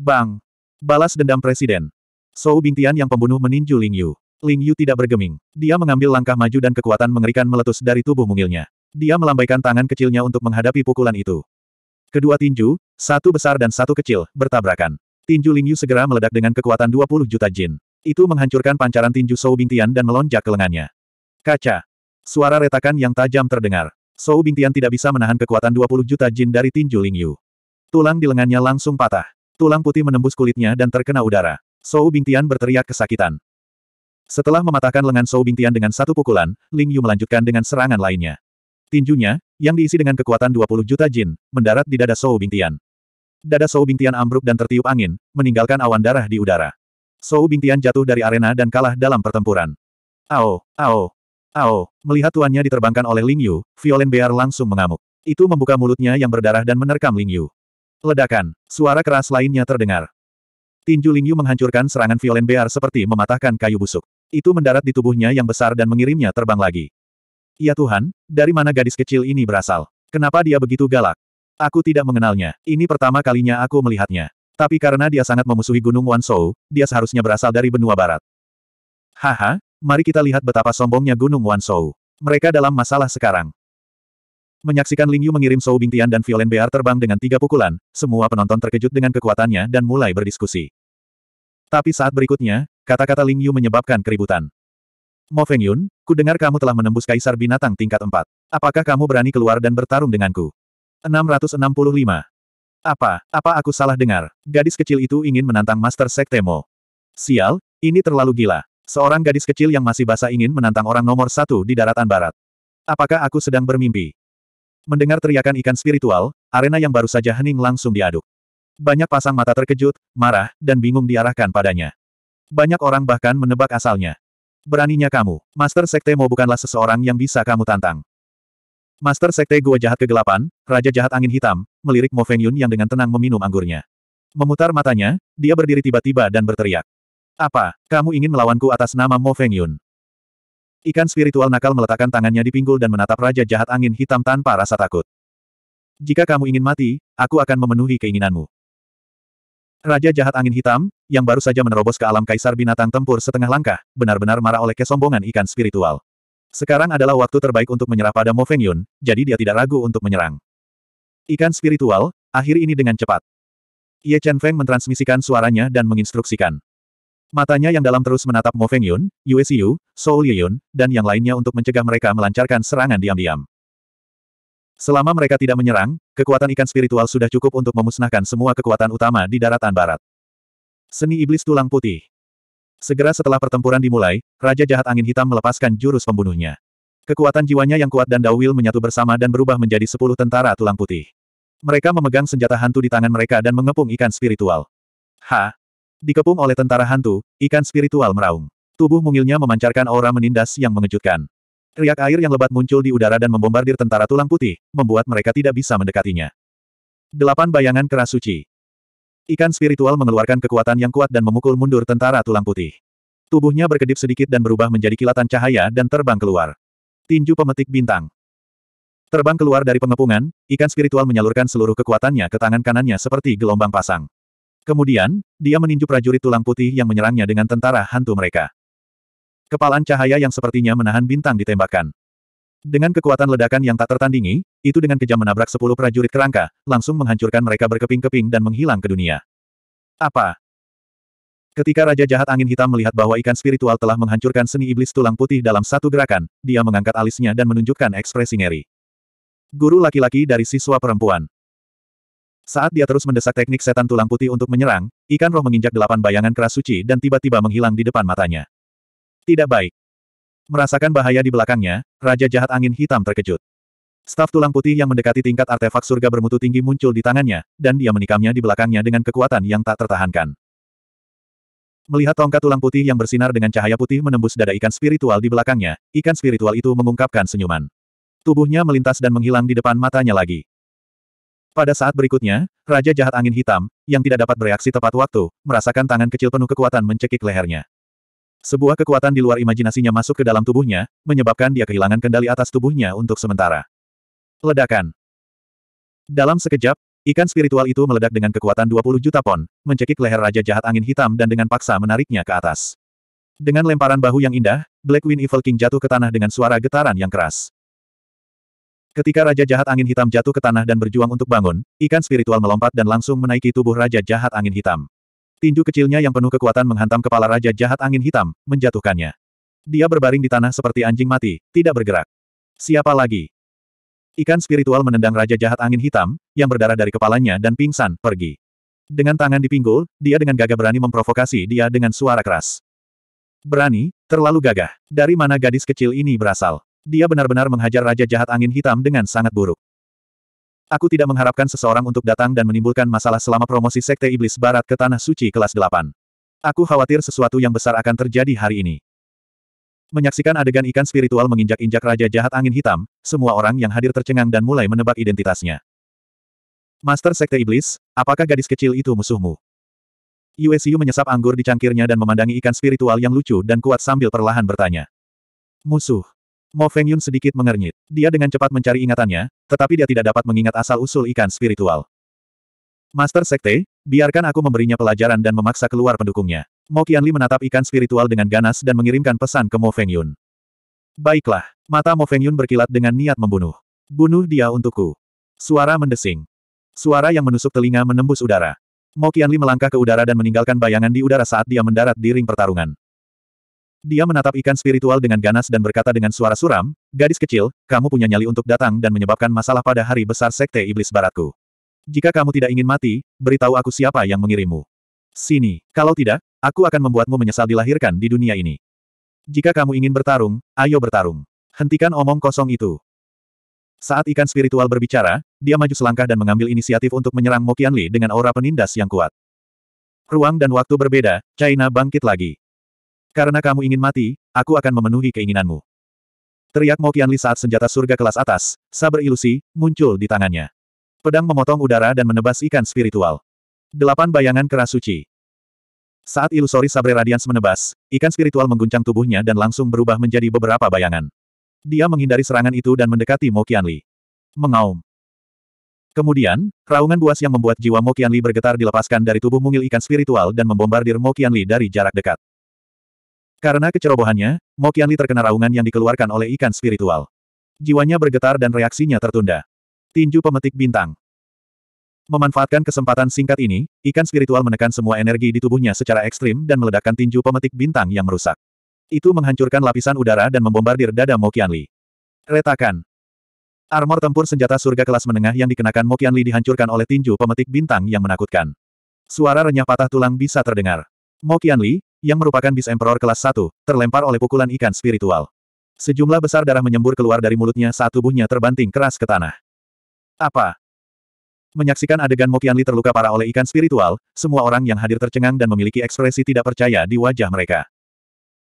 Bang! Balas dendam Presiden. Sou Bingtian yang pembunuh meninju Ling Yu. Ling Yu tidak bergeming. Dia mengambil langkah maju dan kekuatan mengerikan meletus dari tubuh mungilnya. Dia melambaikan tangan kecilnya untuk menghadapi pukulan itu. Kedua tinju, satu besar dan satu kecil, bertabrakan. Tinju Ling Yu segera meledak dengan kekuatan 20 juta jin. Itu menghancurkan pancaran tinju Sou Bingtian dan melonjak ke lengannya. Kaca. Suara retakan yang tajam terdengar. Sou Bingtian tidak bisa menahan kekuatan 20 juta jin dari tinju Ling Yu. Tulang di lengannya langsung patah. Tulang putih menembus kulitnya dan terkena udara. Sou Bingtian berteriak kesakitan. Setelah mematahkan lengan Sou Bingtian dengan satu pukulan, Ling Yu melanjutkan dengan serangan lainnya. Tinjunya, yang diisi dengan kekuatan 20 juta jin, mendarat di dada Sou Bingtian. Dada Sou Bingtian ambruk dan tertiup angin, meninggalkan awan darah di udara. Sou Bingtian jatuh dari arena dan kalah dalam pertempuran. Ao, ao, ao, melihat tuannya diterbangkan oleh Ling Yu, Violent Bear langsung mengamuk. Itu membuka mulutnya yang berdarah dan menerkam Ling Yu. Ledakan, suara keras lainnya terdengar. Tinju Ling Yu menghancurkan serangan Violent Bear seperti mematahkan kayu busuk. Itu mendarat di tubuhnya yang besar dan mengirimnya terbang lagi. Ya Tuhan, dari mana gadis kecil ini berasal? Kenapa dia begitu galak? Aku tidak mengenalnya. Ini pertama kalinya aku melihatnya. Tapi karena dia sangat memusuhi Gunung Wansou, dia seharusnya berasal dari benua barat. Haha, mari kita lihat betapa sombongnya Gunung Wansou. Mereka dalam masalah sekarang. Menyaksikan Ling Yu mengirim Sou Bingtian dan Violen Bear terbang dengan tiga pukulan, semua penonton terkejut dengan kekuatannya dan mulai berdiskusi. Tapi saat berikutnya, Kata-kata Ling Yu menyebabkan keributan. Mo Feng Yun, ku dengar kamu telah menembus kaisar binatang tingkat 4. Apakah kamu berani keluar dan bertarung denganku? 665. Apa, apa aku salah dengar? Gadis kecil itu ingin menantang Master Sektemo. Sial, ini terlalu gila. Seorang gadis kecil yang masih basah ingin menantang orang nomor satu di daratan barat. Apakah aku sedang bermimpi? Mendengar teriakan ikan spiritual, arena yang baru saja hening langsung diaduk. Banyak pasang mata terkejut, marah, dan bingung diarahkan padanya. Banyak orang bahkan menebak asalnya. Beraninya kamu, Master Sekte Mo bukanlah seseorang yang bisa kamu tantang. Master Sekte Gua Jahat Kegelapan, Raja Jahat Angin Hitam, melirik Mo Feng Yun yang dengan tenang meminum anggurnya. Memutar matanya, dia berdiri tiba-tiba dan berteriak. Apa, kamu ingin melawanku atas nama Mo Feng Yun? Ikan spiritual nakal meletakkan tangannya di pinggul dan menatap Raja Jahat Angin Hitam tanpa rasa takut. Jika kamu ingin mati, aku akan memenuhi keinginanmu. Raja jahat angin hitam, yang baru saja menerobos ke alam kaisar binatang tempur setengah langkah, benar-benar marah oleh kesombongan ikan spiritual. Sekarang adalah waktu terbaik untuk menyerah pada Mo Feng Yun, jadi dia tidak ragu untuk menyerang. Ikan spiritual, akhir ini dengan cepat. Ye Chen Feng mentransmisikan suaranya dan menginstruksikan. Matanya yang dalam terus menatap Mo Feng Yun, Yue Siu, Soul Yun, dan yang lainnya untuk mencegah mereka melancarkan serangan diam-diam. Selama mereka tidak menyerang, kekuatan ikan spiritual sudah cukup untuk memusnahkan semua kekuatan utama di daratan barat. Seni Iblis Tulang Putih Segera setelah pertempuran dimulai, Raja Jahat Angin Hitam melepaskan jurus pembunuhnya. Kekuatan jiwanya yang kuat dan Dawil menyatu bersama dan berubah menjadi sepuluh tentara tulang putih. Mereka memegang senjata hantu di tangan mereka dan mengepung ikan spiritual. Ha! Dikepung oleh tentara hantu, ikan spiritual meraung. Tubuh mungilnya memancarkan aura menindas yang mengejutkan. Riak air yang lebat muncul di udara dan membombardir tentara tulang putih, membuat mereka tidak bisa mendekatinya. Delapan bayangan keras suci. Ikan spiritual mengeluarkan kekuatan yang kuat dan memukul mundur tentara tulang putih. Tubuhnya berkedip sedikit dan berubah menjadi kilatan cahaya dan terbang keluar. Tinju pemetik bintang. Terbang keluar dari pengepungan, ikan spiritual menyalurkan seluruh kekuatannya ke tangan kanannya seperti gelombang pasang. Kemudian, dia meninju prajurit tulang putih yang menyerangnya dengan tentara hantu mereka. Kepalan cahaya yang sepertinya menahan bintang ditembakkan. Dengan kekuatan ledakan yang tak tertandingi, itu dengan kejam menabrak sepuluh prajurit kerangka, langsung menghancurkan mereka berkeping-keping dan menghilang ke dunia. Apa? Ketika Raja Jahat Angin Hitam melihat bahwa ikan spiritual telah menghancurkan seni iblis tulang putih dalam satu gerakan, dia mengangkat alisnya dan menunjukkan ekspresi ngeri. Guru laki-laki dari siswa perempuan. Saat dia terus mendesak teknik setan tulang putih untuk menyerang, ikan roh menginjak delapan bayangan keras suci dan tiba-tiba menghilang di depan matanya. Tidak baik. Merasakan bahaya di belakangnya, Raja Jahat Angin Hitam terkejut. Staf tulang putih yang mendekati tingkat artefak surga bermutu tinggi muncul di tangannya, dan dia menikamnya di belakangnya dengan kekuatan yang tak tertahankan. Melihat tongkat tulang putih yang bersinar dengan cahaya putih menembus dada ikan spiritual di belakangnya, ikan spiritual itu mengungkapkan senyuman. Tubuhnya melintas dan menghilang di depan matanya lagi. Pada saat berikutnya, Raja Jahat Angin Hitam, yang tidak dapat bereaksi tepat waktu, merasakan tangan kecil penuh kekuatan mencekik lehernya. Sebuah kekuatan di luar imajinasinya masuk ke dalam tubuhnya, menyebabkan dia kehilangan kendali atas tubuhnya untuk sementara. Ledakan. Dalam sekejap, ikan spiritual itu meledak dengan kekuatan 20 juta pon, mencekik leher Raja Jahat Angin Hitam dan dengan paksa menariknya ke atas. Dengan lemparan bahu yang indah, Blackwing Evil King jatuh ke tanah dengan suara getaran yang keras. Ketika Raja Jahat Angin Hitam jatuh ke tanah dan berjuang untuk bangun, ikan spiritual melompat dan langsung menaiki tubuh Raja Jahat Angin Hitam. Tinju kecilnya yang penuh kekuatan menghantam kepala Raja Jahat Angin Hitam, menjatuhkannya. Dia berbaring di tanah seperti anjing mati, tidak bergerak. Siapa lagi? Ikan spiritual menendang Raja Jahat Angin Hitam, yang berdarah dari kepalanya dan pingsan, pergi. Dengan tangan di pinggul, dia dengan gagah berani memprovokasi dia dengan suara keras. Berani, terlalu gagah. Dari mana gadis kecil ini berasal? Dia benar-benar menghajar Raja Jahat Angin Hitam dengan sangat buruk. Aku tidak mengharapkan seseorang untuk datang dan menimbulkan masalah selama promosi Sekte Iblis Barat ke Tanah Suci kelas 8. Aku khawatir sesuatu yang besar akan terjadi hari ini. Menyaksikan adegan ikan spiritual menginjak-injak Raja Jahat Angin Hitam, semua orang yang hadir tercengang dan mulai menebak identitasnya. Master Sekte Iblis, apakah gadis kecil itu musuhmu? Yue menyesap anggur di cangkirnya dan memandangi ikan spiritual yang lucu dan kuat sambil perlahan bertanya. Musuh. Mo Feng Yun sedikit mengernyit. Dia dengan cepat mencari ingatannya, tetapi dia tidak dapat mengingat asal-usul ikan spiritual. Master Sekte, biarkan aku memberinya pelajaran dan memaksa keluar pendukungnya. Mo Qianli menatap ikan spiritual dengan ganas dan mengirimkan pesan ke Mo Feng Yun. Baiklah, mata Mo Feng Yun berkilat dengan niat membunuh. Bunuh dia untukku. Suara mendesing. Suara yang menusuk telinga menembus udara. Mo Qianli melangkah ke udara dan meninggalkan bayangan di udara saat dia mendarat di ring pertarungan. Dia menatap ikan spiritual dengan ganas dan berkata dengan suara suram, Gadis kecil, kamu punya nyali untuk datang dan menyebabkan masalah pada hari besar Sekte Iblis Baratku. Jika kamu tidak ingin mati, beritahu aku siapa yang mengirimu. Sini, kalau tidak, aku akan membuatmu menyesal dilahirkan di dunia ini. Jika kamu ingin bertarung, ayo bertarung. Hentikan omong kosong itu. Saat ikan spiritual berbicara, dia maju selangkah dan mengambil inisiatif untuk menyerang Mokianli dengan aura penindas yang kuat. Ruang dan waktu berbeda, China bangkit lagi. Karena kamu ingin mati, aku akan memenuhi keinginanmu. Teriak Mo Qianli saat senjata surga kelas atas, saber ilusi, muncul di tangannya. Pedang memotong udara dan menebas ikan spiritual. Delapan bayangan keras suci. Saat ilusori sabre radians menebas, ikan spiritual mengguncang tubuhnya dan langsung berubah menjadi beberapa bayangan. Dia menghindari serangan itu dan mendekati Mo Qianli. Mengaum. Kemudian, raungan buas yang membuat jiwa Mo Qianli bergetar dilepaskan dari tubuh mungil ikan spiritual dan membombardir Mo Qianli dari jarak dekat. Karena kecerobohannya, Mokianli terkena raungan yang dikeluarkan oleh ikan spiritual. Jiwanya bergetar dan reaksinya tertunda. Tinju pemetik bintang. Memanfaatkan kesempatan singkat ini, ikan spiritual menekan semua energi di tubuhnya secara ekstrim dan meledakkan tinju pemetik bintang yang merusak. Itu menghancurkan lapisan udara dan membombardir dada Mokianli. Retakan. Armor tempur senjata surga kelas menengah yang dikenakan Mokianli dihancurkan oleh tinju pemetik bintang yang menakutkan. Suara renyah patah tulang bisa terdengar. Mokianli, yang merupakan bis emperor kelas 1, terlempar oleh pukulan ikan spiritual. Sejumlah besar darah menyembur keluar dari mulutnya saat tubuhnya terbanting keras ke tanah. Apa? Menyaksikan adegan Mokianli terluka parah oleh ikan spiritual, semua orang yang hadir tercengang dan memiliki ekspresi tidak percaya di wajah mereka.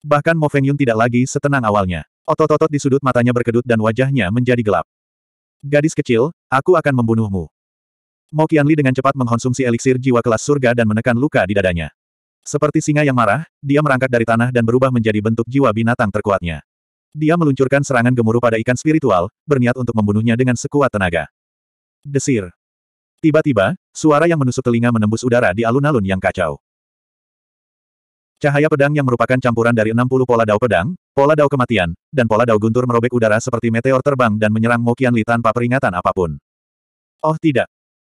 Bahkan Mo Feng Yun tidak lagi setenang awalnya. Otot-otot di sudut matanya berkedut dan wajahnya menjadi gelap. Gadis kecil, aku akan membunuhmu. Mo Qianli dengan cepat mengkonsumsi eliksir jiwa kelas surga dan menekan luka di dadanya. Seperti singa yang marah, dia merangkak dari tanah dan berubah menjadi bentuk jiwa binatang terkuatnya. Dia meluncurkan serangan gemuruh pada ikan spiritual, berniat untuk membunuhnya dengan sekuat tenaga. Desir. Tiba-tiba, suara yang menusuk telinga menembus udara di alun-alun yang kacau. Cahaya pedang yang merupakan campuran dari 60 pola dao pedang, pola dao kematian, dan pola dao guntur merobek udara seperti meteor terbang dan menyerang Mokian Li tanpa peringatan apapun. Oh tidak,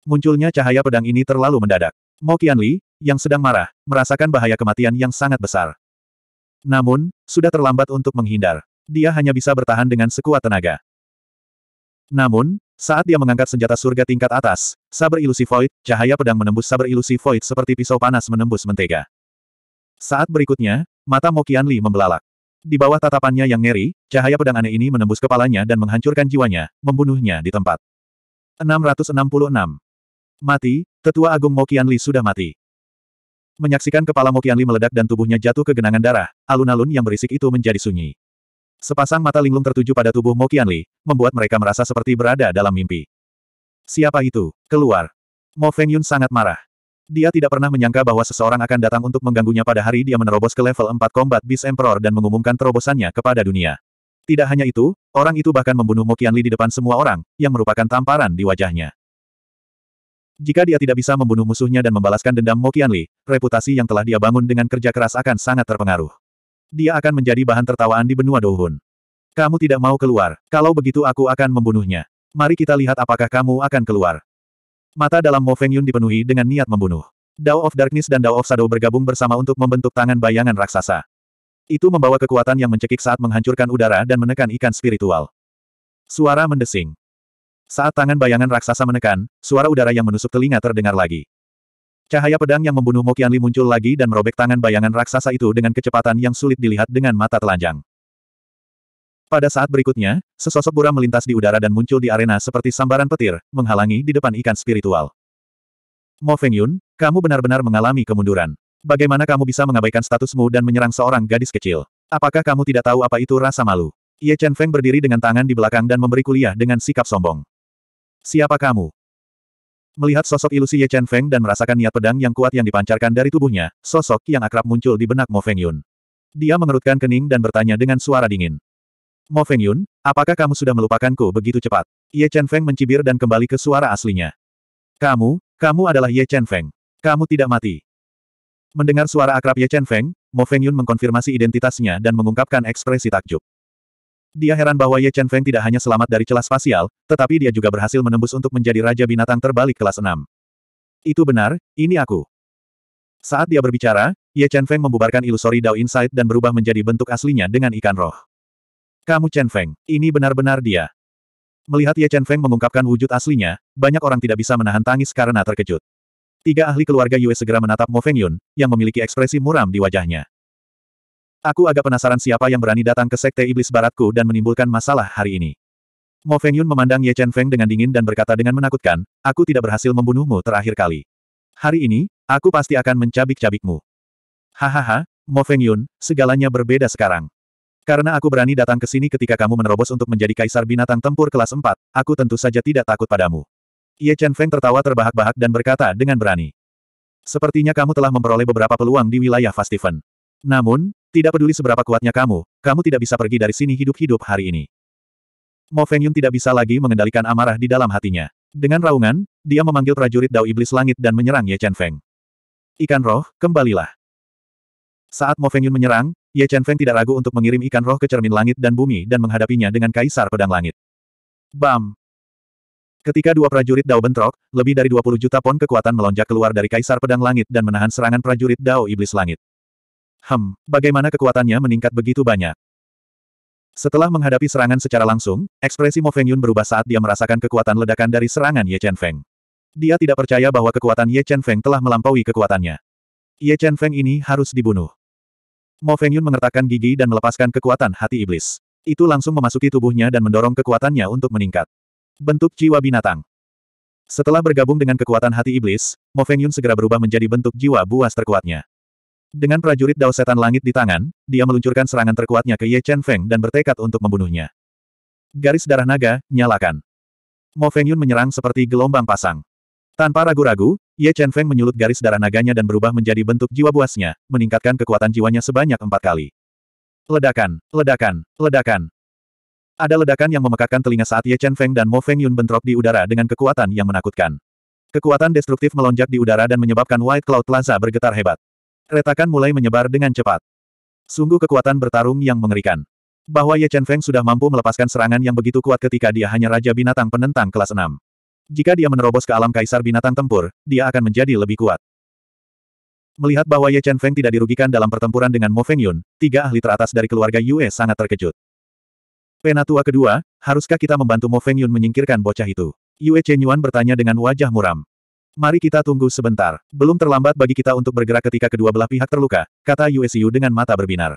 Munculnya cahaya pedang ini terlalu mendadak. Mokian Li, yang sedang marah, merasakan bahaya kematian yang sangat besar. Namun, sudah terlambat untuk menghindar. Dia hanya bisa bertahan dengan sekuat tenaga. Namun, saat dia mengangkat senjata surga tingkat atas, saber ilusi void, cahaya pedang menembus saber ilusi void seperti pisau panas menembus mentega. Saat berikutnya, mata Mokian Li membelalak. Di bawah tatapannya yang ngeri, cahaya pedang aneh ini menembus kepalanya dan menghancurkan jiwanya, membunuhnya di tempat. 666. Mati, Tetua Agung Mokian Li sudah mati. Menyaksikan kepala Mokianli meledak dan tubuhnya jatuh ke genangan darah, alun-alun yang berisik itu menjadi sunyi. Sepasang mata linglung tertuju pada tubuh Mokianli, membuat mereka merasa seperti berada dalam mimpi. Siapa itu? Keluar. Mo Feng Yun sangat marah. Dia tidak pernah menyangka bahwa seseorang akan datang untuk mengganggunya pada hari dia menerobos ke level 4 kombat Beast Emperor dan mengumumkan terobosannya kepada dunia. Tidak hanya itu, orang itu bahkan membunuh Mokianli di depan semua orang, yang merupakan tamparan di wajahnya. Jika dia tidak bisa membunuh musuhnya dan membalaskan dendam Mo Qianli, reputasi yang telah dia bangun dengan kerja keras akan sangat terpengaruh. Dia akan menjadi bahan tertawaan di benua Douhun. Kamu tidak mau keluar, kalau begitu aku akan membunuhnya. Mari kita lihat apakah kamu akan keluar. Mata dalam Mo Feng Yun dipenuhi dengan niat membunuh. Dao of Darkness dan Dao of Shadow bergabung bersama untuk membentuk tangan bayangan raksasa. Itu membawa kekuatan yang mencekik saat menghancurkan udara dan menekan ikan spiritual. Suara mendesing. Saat tangan bayangan raksasa menekan, suara udara yang menusuk telinga terdengar lagi. Cahaya pedang yang membunuh Mokianli muncul lagi dan merobek tangan bayangan raksasa itu dengan kecepatan yang sulit dilihat dengan mata telanjang. Pada saat berikutnya, sesosok buram melintas di udara dan muncul di arena seperti sambaran petir, menghalangi di depan ikan spiritual. Mo Feng Yun, kamu benar-benar mengalami kemunduran. Bagaimana kamu bisa mengabaikan statusmu dan menyerang seorang gadis kecil? Apakah kamu tidak tahu apa itu rasa malu? Ye Chen Feng berdiri dengan tangan di belakang dan memberi kuliah dengan sikap sombong. Siapa kamu? Melihat sosok ilusi Ye Chen Feng dan merasakan niat pedang yang kuat yang dipancarkan dari tubuhnya, sosok yang akrab muncul di benak Mo Feng Yun. Dia mengerutkan kening dan bertanya dengan suara dingin. Mo Feng Yun, apakah kamu sudah melupakanku begitu cepat? Ye Chen Feng mencibir dan kembali ke suara aslinya. Kamu, kamu adalah Ye Chen Feng. Kamu tidak mati. Mendengar suara akrab Ye Chen Feng, Mo Feng Yun mengkonfirmasi identitasnya dan mengungkapkan ekspresi takjub. Dia heran bahwa Ye Chen Feng tidak hanya selamat dari celah spasial, tetapi dia juga berhasil menembus untuk menjadi Raja Binatang Terbalik kelas 6. Itu benar, ini aku. Saat dia berbicara, Ye Chen Feng membubarkan ilusori Dao Insight dan berubah menjadi bentuk aslinya dengan ikan roh. Kamu Chen Feng, ini benar-benar dia. Melihat Ye Chen Feng mengungkapkan wujud aslinya, banyak orang tidak bisa menahan tangis karena terkejut. Tiga ahli keluarga Yue segera menatap Mo Feng Yun, yang memiliki ekspresi muram di wajahnya. Aku agak penasaran siapa yang berani datang ke Sekte Iblis Baratku dan menimbulkan masalah hari ini. Mo Yun memandang Ye Chen Feng dengan dingin dan berkata dengan menakutkan, aku tidak berhasil membunuhmu terakhir kali. Hari ini, aku pasti akan mencabik-cabikmu. Hahaha, Mo Yun, segalanya berbeda sekarang. Karena aku berani datang ke sini ketika kamu menerobos untuk menjadi kaisar binatang tempur kelas 4, aku tentu saja tidak takut padamu. Ye Chen Feng tertawa terbahak-bahak dan berkata dengan berani. Sepertinya kamu telah memperoleh beberapa peluang di wilayah Fastiven. Namun, tidak peduli seberapa kuatnya kamu, kamu tidak bisa pergi dari sini hidup-hidup hari ini. Mo Feng Yun tidak bisa lagi mengendalikan amarah di dalam hatinya. Dengan raungan, dia memanggil prajurit Dao Iblis Langit dan menyerang Ye Chen Feng. Ikan roh, kembalilah. Saat Mo Feng Yun menyerang, Ye Chen Feng tidak ragu untuk mengirim ikan roh ke cermin langit dan bumi dan menghadapinya dengan kaisar pedang langit. Bam! Ketika dua prajurit Dao bentrok, lebih dari 20 juta pon kekuatan melonjak keluar dari kaisar pedang langit dan menahan serangan prajurit Dao Iblis Langit. Hem, bagaimana kekuatannya meningkat begitu banyak? Setelah menghadapi serangan secara langsung, ekspresi Mo Feng Yun berubah saat dia merasakan kekuatan ledakan dari serangan Ye Chen Feng. Dia tidak percaya bahwa kekuatan Ye Chen Feng telah melampaui kekuatannya. Ye Chen Feng ini harus dibunuh. Mo Feng Yun mengertakkan gigi dan melepaskan kekuatan hati iblis. Itu langsung memasuki tubuhnya dan mendorong kekuatannya untuk meningkat. Bentuk jiwa binatang. Setelah bergabung dengan kekuatan hati iblis, Mo Feng Yun segera berubah menjadi bentuk jiwa buas terkuatnya. Dengan prajurit Dao Setan Langit di tangan, dia meluncurkan serangan terkuatnya ke Ye Chen Feng dan bertekad untuk membunuhnya. Garis darah naga, nyalakan. Mo Feng Yun menyerang seperti gelombang pasang. Tanpa ragu-ragu, Ye Chen Feng menyulut garis darah naganya dan berubah menjadi bentuk jiwa buasnya, meningkatkan kekuatan jiwanya sebanyak empat kali. Ledakan, ledakan, ledakan. Ada ledakan yang memekakkan telinga saat Ye Chen Feng dan Mo Feng Yun bentrok di udara dengan kekuatan yang menakutkan. Kekuatan destruktif melonjak di udara dan menyebabkan White Cloud Plaza bergetar hebat. Retakan mulai menyebar dengan cepat. Sungguh kekuatan bertarung yang mengerikan. Bahwa Ye Chen Feng sudah mampu melepaskan serangan yang begitu kuat ketika dia hanya Raja Binatang Penentang kelas 6. Jika dia menerobos ke alam kaisar binatang tempur, dia akan menjadi lebih kuat. Melihat bahwa Ye Chen Feng tidak dirugikan dalam pertempuran dengan Mo Feng Yun, tiga ahli teratas dari keluarga Yue sangat terkejut. Penatua kedua, haruskah kita membantu Mo Feng Yun menyingkirkan bocah itu? Yue Chen Yuan bertanya dengan wajah muram. Mari kita tunggu sebentar. Belum terlambat bagi kita untuk bergerak ketika kedua belah pihak terluka, kata USU dengan mata berbinar.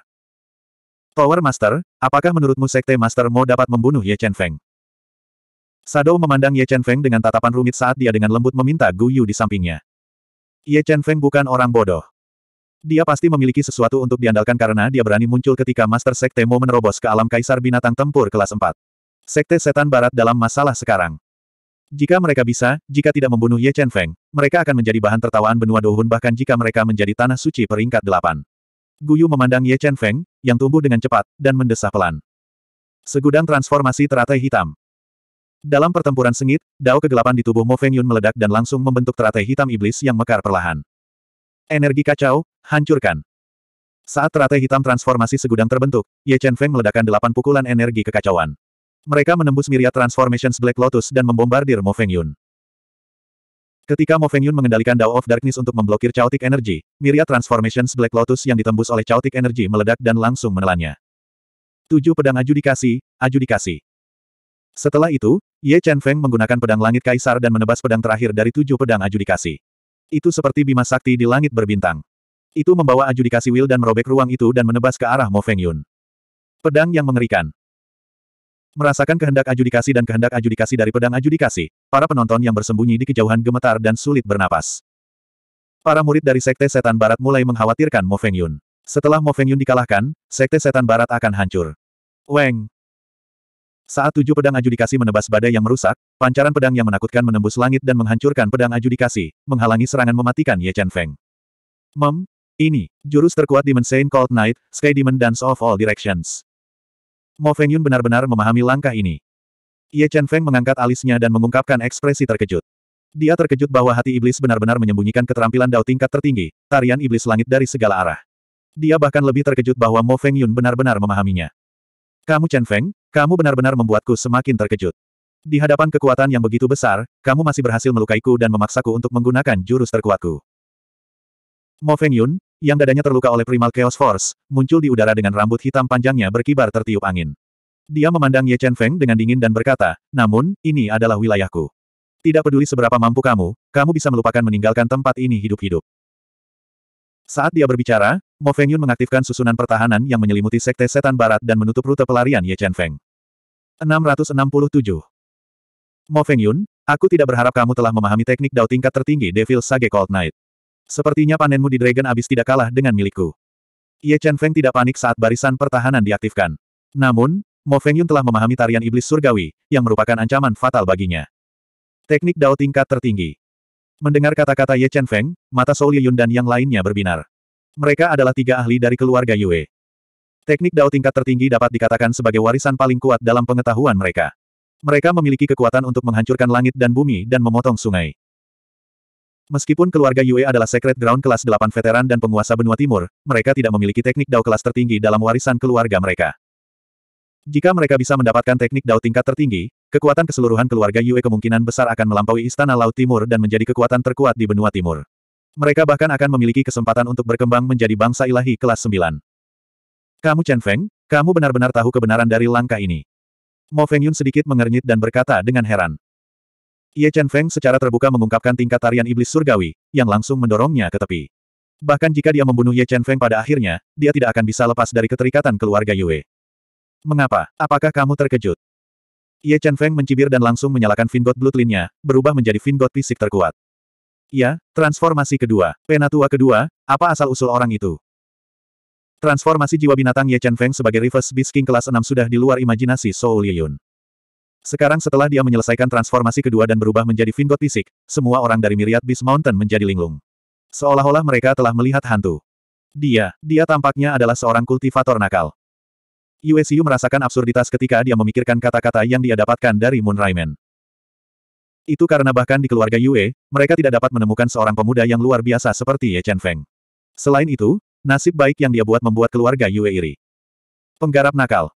Power Master, apakah menurutmu Sekte Master Mo dapat membunuh Ye Chen Feng? Sado memandang Ye Chen Feng dengan tatapan rumit saat dia dengan lembut meminta Gu Yu di sampingnya. Ye Chen Feng bukan orang bodoh. Dia pasti memiliki sesuatu untuk diandalkan karena dia berani muncul ketika Master Sekte Mo menerobos ke alam Kaisar Binatang Tempur kelas 4. Sekte Setan Barat dalam masalah sekarang. Jika mereka bisa, jika tidak membunuh Ye Chen Feng, mereka akan menjadi bahan tertawaan benua Dohun bahkan jika mereka menjadi tanah suci peringkat delapan. Guyu memandang Ye Chen Feng, yang tumbuh dengan cepat, dan mendesah pelan. Segudang transformasi teratai hitam. Dalam pertempuran sengit, dao kegelapan di tubuh Mo Feng Yun meledak dan langsung membentuk teratai hitam iblis yang mekar perlahan. Energi kacau, hancurkan. Saat teratai hitam transformasi segudang terbentuk, Ye Chen Feng meledakkan delapan pukulan energi kekacauan. Mereka menembus Miria Transformations Black Lotus dan membombardir Mo Feng Yun. Ketika Mo Feng Yun mengendalikan Dao of Darkness untuk memblokir Chaotic Energy, Miria Transformations Black Lotus yang ditembus oleh Chaotic Energy meledak dan langsung menelannya. Tujuh pedang adjudikasi, adjudikasi. Setelah itu, Ye Chen Feng menggunakan pedang langit kaisar dan menebas pedang terakhir dari tujuh pedang adjudikasi. Itu seperti bima sakti di langit berbintang. Itu membawa adjudikasi Will dan merobek ruang itu dan menebas ke arah Mo Feng Yun. Pedang yang mengerikan. Merasakan kehendak adjudikasi dan kehendak adjudikasi dari pedang adjudikasi, para penonton yang bersembunyi di kejauhan gemetar dan sulit bernapas. Para murid dari Sekte Setan Barat mulai mengkhawatirkan Mo Feng Yun. Setelah Mo Feng Yun dikalahkan, Sekte Setan Barat akan hancur. Weng! Saat tujuh pedang adjudikasi menebas badai yang merusak, pancaran pedang yang menakutkan menembus langit dan menghancurkan pedang adjudikasi, menghalangi serangan mematikan Ye Chen Feng. Mem, ini, jurus terkuat di Saint Cold Knight, Sky Demon Dance of All Directions. Mo Fengyun benar-benar memahami langkah ini. Ye Chen Feng mengangkat alisnya dan mengungkapkan ekspresi terkejut. Dia terkejut bahwa hati iblis benar-benar menyembunyikan keterampilan dao tingkat tertinggi, tarian iblis langit dari segala arah. Dia bahkan lebih terkejut bahwa Mo Feng Yun benar-benar memahaminya. Kamu Chen Feng, kamu benar-benar membuatku semakin terkejut. Di hadapan kekuatan yang begitu besar, kamu masih berhasil melukaiku dan memaksaku untuk menggunakan jurus terkuatku. Mo Feng yang dadanya terluka oleh primal Chaos Force, muncul di udara dengan rambut hitam panjangnya berkibar tertiup angin. Dia memandang Ye Chen Feng dengan dingin dan berkata, namun, ini adalah wilayahku. Tidak peduli seberapa mampu kamu, kamu bisa melupakan meninggalkan tempat ini hidup-hidup. Saat dia berbicara, Mo Feng Yun mengaktifkan susunan pertahanan yang menyelimuti Sekte Setan Barat dan menutup rute pelarian Ye Chen Feng. 667. Mo Feng Yun, Aku tidak berharap kamu telah memahami teknik Dao tingkat tertinggi Devil Sage Cold Knight. Sepertinya panenmu di Dragon Abyss tidak kalah dengan milikku. Ye Chen Feng tidak panik saat barisan pertahanan diaktifkan. Namun, Mo Feng Yun telah memahami tarian iblis surgawi, yang merupakan ancaman fatal baginya. Teknik Dao tingkat tertinggi. Mendengar kata-kata Ye Chen Feng, mata Soul Yun dan yang lainnya berbinar. Mereka adalah tiga ahli dari keluarga Yue. Teknik Dao tingkat tertinggi dapat dikatakan sebagai warisan paling kuat dalam pengetahuan mereka. Mereka memiliki kekuatan untuk menghancurkan langit dan bumi dan memotong sungai. Meskipun keluarga Yue adalah Secret Ground kelas 8 veteran dan penguasa benua timur, mereka tidak memiliki teknik Dao kelas tertinggi dalam warisan keluarga mereka. Jika mereka bisa mendapatkan teknik Dao tingkat tertinggi, kekuatan keseluruhan keluarga Yue kemungkinan besar akan melampaui Istana Laut Timur dan menjadi kekuatan terkuat di benua timur. Mereka bahkan akan memiliki kesempatan untuk berkembang menjadi bangsa ilahi kelas 9. Kamu Chen Feng, kamu benar-benar tahu kebenaran dari langkah ini. Mo Feng Yun sedikit mengernyit dan berkata dengan heran. Ye Chen Feng secara terbuka mengungkapkan tingkat tarian iblis surgawi, yang langsung mendorongnya ke tepi. Bahkan jika dia membunuh Ye Chen Feng pada akhirnya, dia tidak akan bisa lepas dari keterikatan keluarga Yue. Mengapa? Apakah kamu terkejut? Ye Chen Feng mencibir dan langsung menyalakan Vingot Bloodline-nya, berubah menjadi Vingot fisik terkuat. Ya, transformasi kedua. Penatua kedua, apa asal-usul orang itu? Transformasi jiwa binatang Ye Chen Feng sebagai Reverse Beast King kelas 6 sudah di luar imajinasi Soul Yun. Sekarang setelah dia menyelesaikan transformasi kedua dan berubah menjadi Vingot Fisik, semua orang dari Myriad Beast Mountain menjadi linglung. Seolah-olah mereka telah melihat hantu. Dia, dia tampaknya adalah seorang kultivator nakal. USU merasakan absurditas ketika dia memikirkan kata-kata yang dia dapatkan dari Moon Raimen. Itu karena bahkan di keluarga Yue, mereka tidak dapat menemukan seorang pemuda yang luar biasa seperti Ye Chen Feng. Selain itu, nasib baik yang dia buat membuat keluarga Yue iri. Penggarap nakal.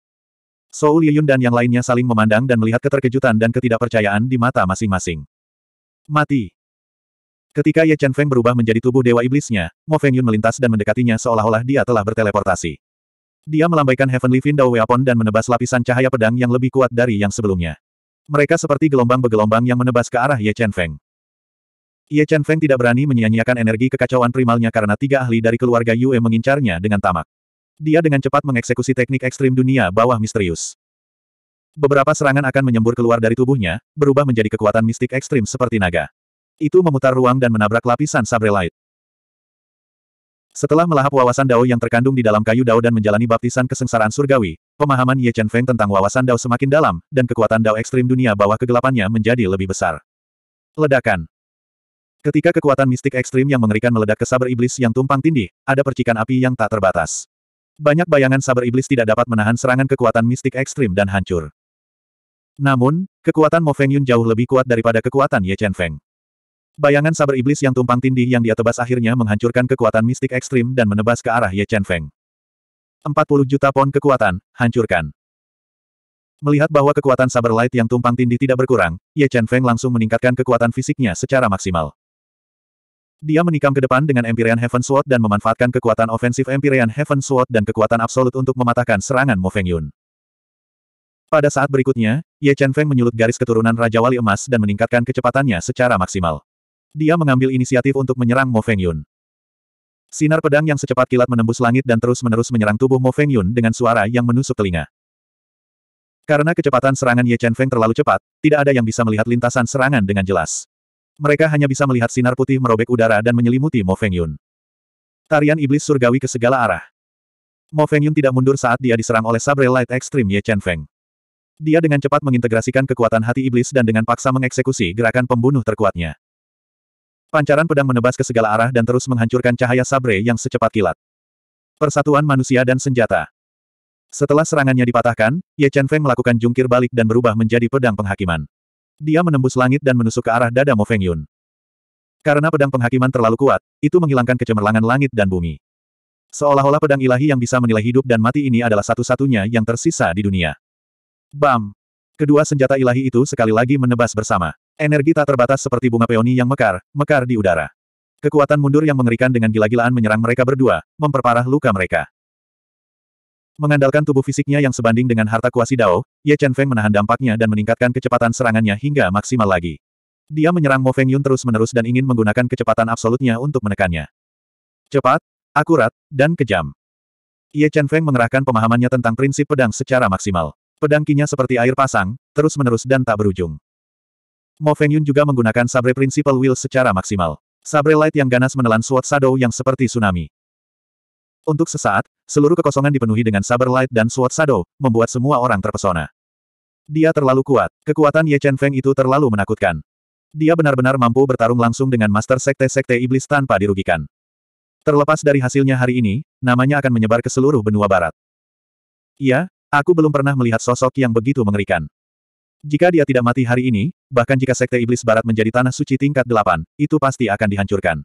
Soul Yiyun dan yang lainnya saling memandang dan melihat keterkejutan dan ketidakpercayaan di mata masing-masing. Mati. Ketika Ye Chen Feng berubah menjadi tubuh dewa iblisnya, Mo Feng Yun melintas dan mendekatinya seolah-olah dia telah berteleportasi. Dia melambaikan Heavenly Fin Dao Weapon dan menebas lapisan cahaya pedang yang lebih kuat dari yang sebelumnya. Mereka seperti gelombang bergelombang yang menebas ke arah Ye Chen Feng. Ye Chen Feng tidak berani menyia-nyiakan energi kekacauan primalnya karena tiga ahli dari keluarga Yue mengincarnya dengan tamak. Dia dengan cepat mengeksekusi teknik ekstrim dunia bawah misterius. Beberapa serangan akan menyembur keluar dari tubuhnya, berubah menjadi kekuatan mistik ekstrim seperti naga. Itu memutar ruang dan menabrak lapisan sabre light. Setelah melahap wawasan Dao yang terkandung di dalam kayu Dao dan menjalani baptisan kesengsaraan surgawi, pemahaman Ye Chen Feng tentang wawasan Dao semakin dalam, dan kekuatan Dao ekstrim dunia bawah kegelapannya menjadi lebih besar. Ledakan Ketika kekuatan mistik ekstrim yang mengerikan meledak ke saber iblis yang tumpang tindih, ada percikan api yang tak terbatas. Banyak bayangan sabar iblis tidak dapat menahan serangan kekuatan mistik ekstrim dan hancur. Namun, kekuatan Mo Feng Yun jauh lebih kuat daripada kekuatan Ye Chen Feng. Bayangan sabar iblis yang tumpang tindih yang dia tebas akhirnya menghancurkan kekuatan mistik ekstrim dan menebas ke arah Ye Chen Feng. 40 juta pon kekuatan, hancurkan. Melihat bahwa kekuatan sabar light yang tumpang tindih tidak berkurang, Ye Chen Feng langsung meningkatkan kekuatan fisiknya secara maksimal. Dia menikam ke depan dengan Empyrean Heaven Sword dan memanfaatkan kekuatan ofensif Empyrean Heaven Sword dan kekuatan absolut untuk mematahkan serangan Mo Feng Yun. Pada saat berikutnya, Ye Chen Feng menyulut garis keturunan Raja Wali Emas dan meningkatkan kecepatannya secara maksimal. Dia mengambil inisiatif untuk menyerang Mo Feng Yun. Sinar pedang yang secepat kilat menembus langit dan terus-menerus menyerang tubuh Mo Feng Yun dengan suara yang menusuk telinga. Karena kecepatan serangan Ye Chen Feng terlalu cepat, tidak ada yang bisa melihat lintasan serangan dengan jelas. Mereka hanya bisa melihat sinar putih merobek udara dan menyelimuti Mo Feng Yun. Tarian iblis surgawi ke segala arah. Mo Feng Yun tidak mundur saat dia diserang oleh Sabre Light Extreme Ye Chen Feng. Dia dengan cepat mengintegrasikan kekuatan hati iblis dan dengan paksa mengeksekusi gerakan pembunuh terkuatnya. Pancaran pedang menebas ke segala arah dan terus menghancurkan cahaya Sabre yang secepat kilat. Persatuan manusia dan senjata. Setelah serangannya dipatahkan, Ye Chen Feng melakukan jungkir balik dan berubah menjadi pedang penghakiman. Dia menembus langit dan menusuk ke arah dada Mo Feng Yun. Karena pedang penghakiman terlalu kuat, itu menghilangkan kecemerlangan langit dan bumi. Seolah-olah pedang ilahi yang bisa menilai hidup dan mati ini adalah satu-satunya yang tersisa di dunia. Bam! Kedua senjata ilahi itu sekali lagi menebas bersama. Energi tak terbatas seperti bunga peoni yang mekar, mekar di udara. Kekuatan mundur yang mengerikan dengan gila-gilaan menyerang mereka berdua, memperparah luka mereka. Mengandalkan tubuh fisiknya yang sebanding dengan harta kuasi Dao, Ye Chen Feng menahan dampaknya dan meningkatkan kecepatan serangannya hingga maksimal lagi. Dia menyerang Mo Feng Yun terus-menerus dan ingin menggunakan kecepatan absolutnya untuk menekannya. Cepat, akurat, dan kejam. Ye Chen Feng mengerahkan pemahamannya tentang prinsip pedang secara maksimal. Pedang kinya seperti air pasang, terus-menerus dan tak berujung. Mo Feng Yun juga menggunakan sabre prinsipal will secara maksimal. Sabre light yang ganas menelan suat shadow yang seperti tsunami. Untuk sesaat, seluruh kekosongan dipenuhi dengan Saber Light dan Sword Shadow, membuat semua orang terpesona. Dia terlalu kuat, kekuatan Ye Chen Feng itu terlalu menakutkan. Dia benar-benar mampu bertarung langsung dengan Master Sekte-Sekte Iblis tanpa dirugikan. Terlepas dari hasilnya hari ini, namanya akan menyebar ke seluruh benua barat. Iya, aku belum pernah melihat sosok yang begitu mengerikan. Jika dia tidak mati hari ini, bahkan jika Sekte Iblis Barat menjadi Tanah Suci tingkat delapan, itu pasti akan dihancurkan.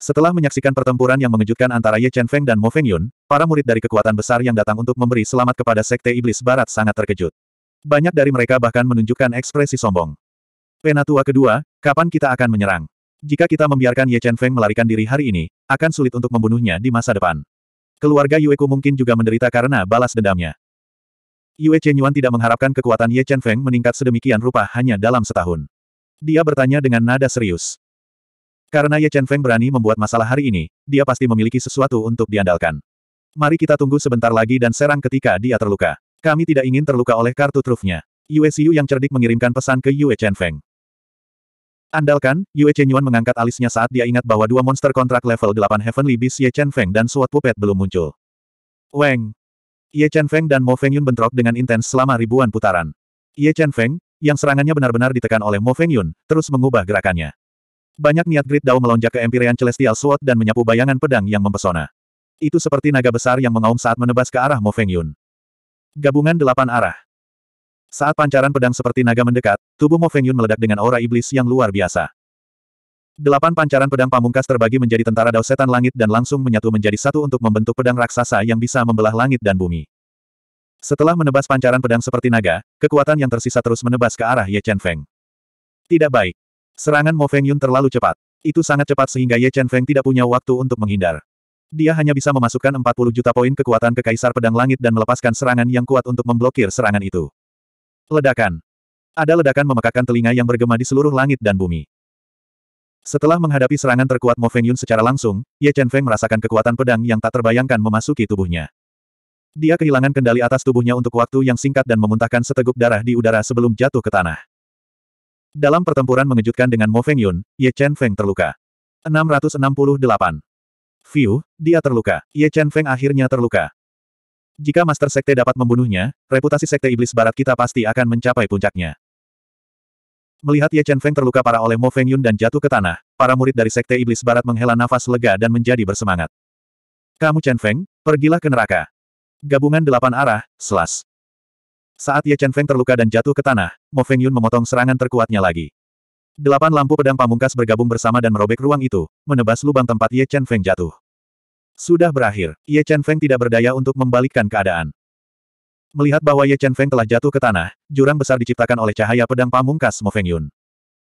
Setelah menyaksikan pertempuran yang mengejutkan antara Ye Chen Feng dan Mo Feng Yun, para murid dari kekuatan besar yang datang untuk memberi selamat kepada Sekte Iblis Barat sangat terkejut. Banyak dari mereka bahkan menunjukkan ekspresi sombong. Penatua kedua, kapan kita akan menyerang? Jika kita membiarkan Ye Chen Feng melarikan diri hari ini, akan sulit untuk membunuhnya di masa depan. Keluarga Yueku mungkin juga menderita karena balas dendamnya. Yue Chen Yuan tidak mengharapkan kekuatan Ye Chen Feng meningkat sedemikian rupa hanya dalam setahun. Dia bertanya dengan nada serius. Karena Ye Chen Feng berani membuat masalah hari ini, dia pasti memiliki sesuatu untuk diandalkan. Mari kita tunggu sebentar lagi dan serang ketika dia terluka. Kami tidak ingin terluka oleh kartu trufnya. Yue Xiu yang cerdik mengirimkan pesan ke Yue Chen Feng. Andalkan, Yue Chen Yuan mengangkat alisnya saat dia ingat bahwa dua monster kontrak level 8 Heavenly Beast Ye Chen Feng dan Sword Puppet belum muncul. Weng! Ye Chen Feng dan Mo Feng Yun bentrok dengan intens selama ribuan putaran. Ye Chen Feng, yang serangannya benar-benar ditekan oleh Mo Feng Yun, terus mengubah gerakannya. Banyak niat Great Dao melonjak ke Empyrean Celestial Sword dan menyapu bayangan pedang yang mempesona. Itu seperti naga besar yang mengaum saat menebas ke arah Mo Feng Yun. Gabungan delapan arah. Saat pancaran pedang seperti naga mendekat, tubuh Mo Feng Yun meledak dengan aura iblis yang luar biasa. Delapan pancaran pedang pamungkas terbagi menjadi tentara Dao Setan Langit dan langsung menyatu menjadi satu untuk membentuk pedang raksasa yang bisa membelah langit dan bumi. Setelah menebas pancaran pedang seperti naga, kekuatan yang tersisa terus menebas ke arah Ye Chen Feng. Tidak baik. Serangan Mo Feng Yun terlalu cepat. Itu sangat cepat sehingga Ye Chen Feng tidak punya waktu untuk menghindar. Dia hanya bisa memasukkan 40 juta poin kekuatan ke Kaisar Pedang Langit dan melepaskan serangan yang kuat untuk memblokir serangan itu. Ledakan. Ada ledakan memekakkan telinga yang bergema di seluruh langit dan bumi. Setelah menghadapi serangan terkuat Mo Feng Yun secara langsung, Ye Chen Feng merasakan kekuatan pedang yang tak terbayangkan memasuki tubuhnya. Dia kehilangan kendali atas tubuhnya untuk waktu yang singkat dan memuntahkan seteguk darah di udara sebelum jatuh ke tanah. Dalam pertempuran mengejutkan dengan Mo Feng Yun, Ye Chen Feng terluka. 668. View, dia terluka. Ye Chen Feng akhirnya terluka. Jika Master Sekte dapat membunuhnya, reputasi Sekte Iblis Barat kita pasti akan mencapai puncaknya. Melihat Ye Chen Feng terluka parah oleh Mo Feng Yun dan jatuh ke tanah, para murid dari Sekte Iblis Barat menghela nafas lega dan menjadi bersemangat. Kamu Chen Feng, pergilah ke neraka. Gabungan delapan arah, selas. Saat Ye Chen Feng terluka dan jatuh ke tanah, Mo Feng Yun memotong serangan terkuatnya lagi. Delapan lampu pedang pamungkas bergabung bersama dan merobek ruang itu, menebas lubang tempat Ye Chen Feng jatuh. Sudah berakhir, Ye Chen Feng tidak berdaya untuk membalikkan keadaan. Melihat bahwa Ye Chen Feng telah jatuh ke tanah, jurang besar diciptakan oleh cahaya pedang pamungkas Mo Feng Yun.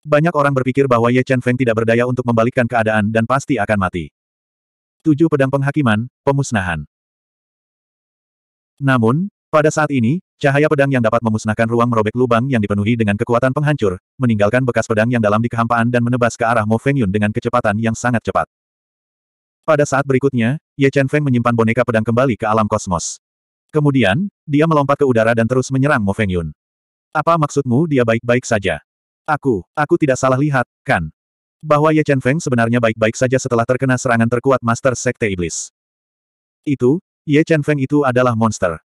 Banyak orang berpikir bahwa Ye Chen Feng tidak berdaya untuk membalikkan keadaan dan pasti akan mati. Tujuh pedang penghakiman, pemusnahan. Namun, pada saat ini, Cahaya pedang yang dapat memusnahkan ruang merobek lubang yang dipenuhi dengan kekuatan penghancur, meninggalkan bekas pedang yang dalam di kehampaan dan menebas ke arah Mo Feng Yun dengan kecepatan yang sangat cepat. Pada saat berikutnya, Ye Chen Feng menyimpan boneka pedang kembali ke alam kosmos. Kemudian, dia melompat ke udara dan terus menyerang Mo Feng Yun. Apa maksudmu dia baik-baik saja? Aku, aku tidak salah lihat, kan? Bahwa Ye Chen Feng sebenarnya baik-baik saja setelah terkena serangan terkuat Master Sekte Iblis. Itu, Ye Chen Feng itu adalah monster.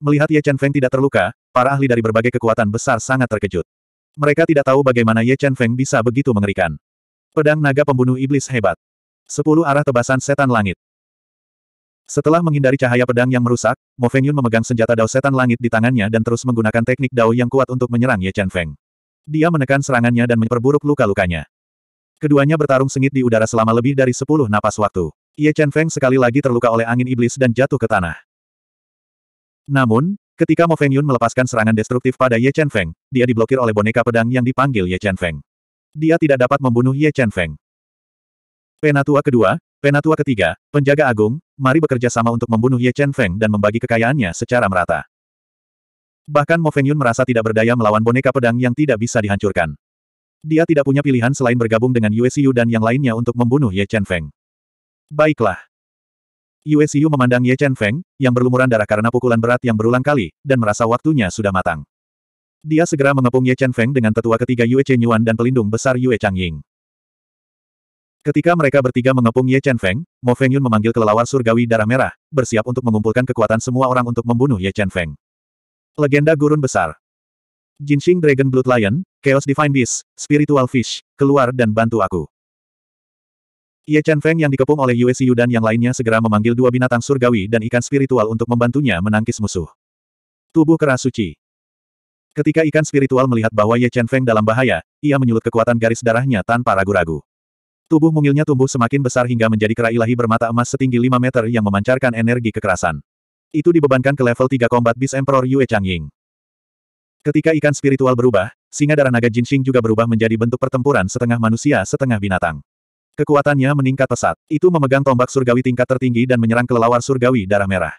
Melihat Ye Chen Feng tidak terluka, para ahli dari berbagai kekuatan besar sangat terkejut. Mereka tidak tahu bagaimana Ye Chen Feng bisa begitu mengerikan. Pedang naga pembunuh iblis hebat. Sepuluh arah tebasan setan langit. Setelah menghindari cahaya pedang yang merusak, Mo Feng Yun memegang senjata dao setan langit di tangannya dan terus menggunakan teknik dao yang kuat untuk menyerang Ye Chen Feng. Dia menekan serangannya dan memperburuk luka-lukanya. Keduanya bertarung sengit di udara selama lebih dari sepuluh napas waktu. Ye Chen Feng sekali lagi terluka oleh angin iblis dan jatuh ke tanah. Namun, ketika Mo Feng Yun melepaskan serangan destruktif pada Ye Chen Feng, dia diblokir oleh boneka pedang yang dipanggil Ye Chen Feng. Dia tidak dapat membunuh Ye Chen Feng. Penatua kedua, penatua ketiga, penjaga agung, mari bekerja sama untuk membunuh Ye Chen Feng dan membagi kekayaannya secara merata. Bahkan Mo Feng Yun merasa tidak berdaya melawan boneka pedang yang tidak bisa dihancurkan. Dia tidak punya pilihan selain bergabung dengan Yue dan yang lainnya untuk membunuh Ye Chen Feng. Baiklah. Yue Xiu memandang Ye Chen Feng, yang berlumuran darah karena pukulan berat yang berulang kali, dan merasa waktunya sudah matang. Dia segera mengepung Ye Chen Feng dengan tetua ketiga Yue Chen Yuan dan pelindung besar Yue Chang Ying. Ketika mereka bertiga mengepung Ye Chen Feng, Mo Feng Yun memanggil kelelawar surgawi darah merah, bersiap untuk mengumpulkan kekuatan semua orang untuk membunuh Ye Chen Feng. Legenda Gurun Besar Jinxing Dragon Blood Lion, Chaos Divine Beast, Spiritual Fish, keluar dan bantu aku. Ye Chen Feng yang dikepung oleh Yue Xiu dan yang lainnya segera memanggil dua binatang surgawi dan ikan spiritual untuk membantunya menangkis musuh. Tubuh keras suci. Ketika ikan spiritual melihat bahwa Ye Chen Feng dalam bahaya, ia menyulut kekuatan garis darahnya tanpa ragu-ragu. Tubuh mungilnya tumbuh semakin besar hingga menjadi kera ilahi bermata emas setinggi 5 meter yang memancarkan energi kekerasan. Itu dibebankan ke level 3 combat bis Emperor Yue Changying. Ketika ikan spiritual berubah, singa darah naga Jinxing juga berubah menjadi bentuk pertempuran setengah manusia setengah binatang. Kekuatannya meningkat pesat. Itu memegang tombak surgawi tingkat tertinggi dan menyerang kelelawar surgawi darah merah.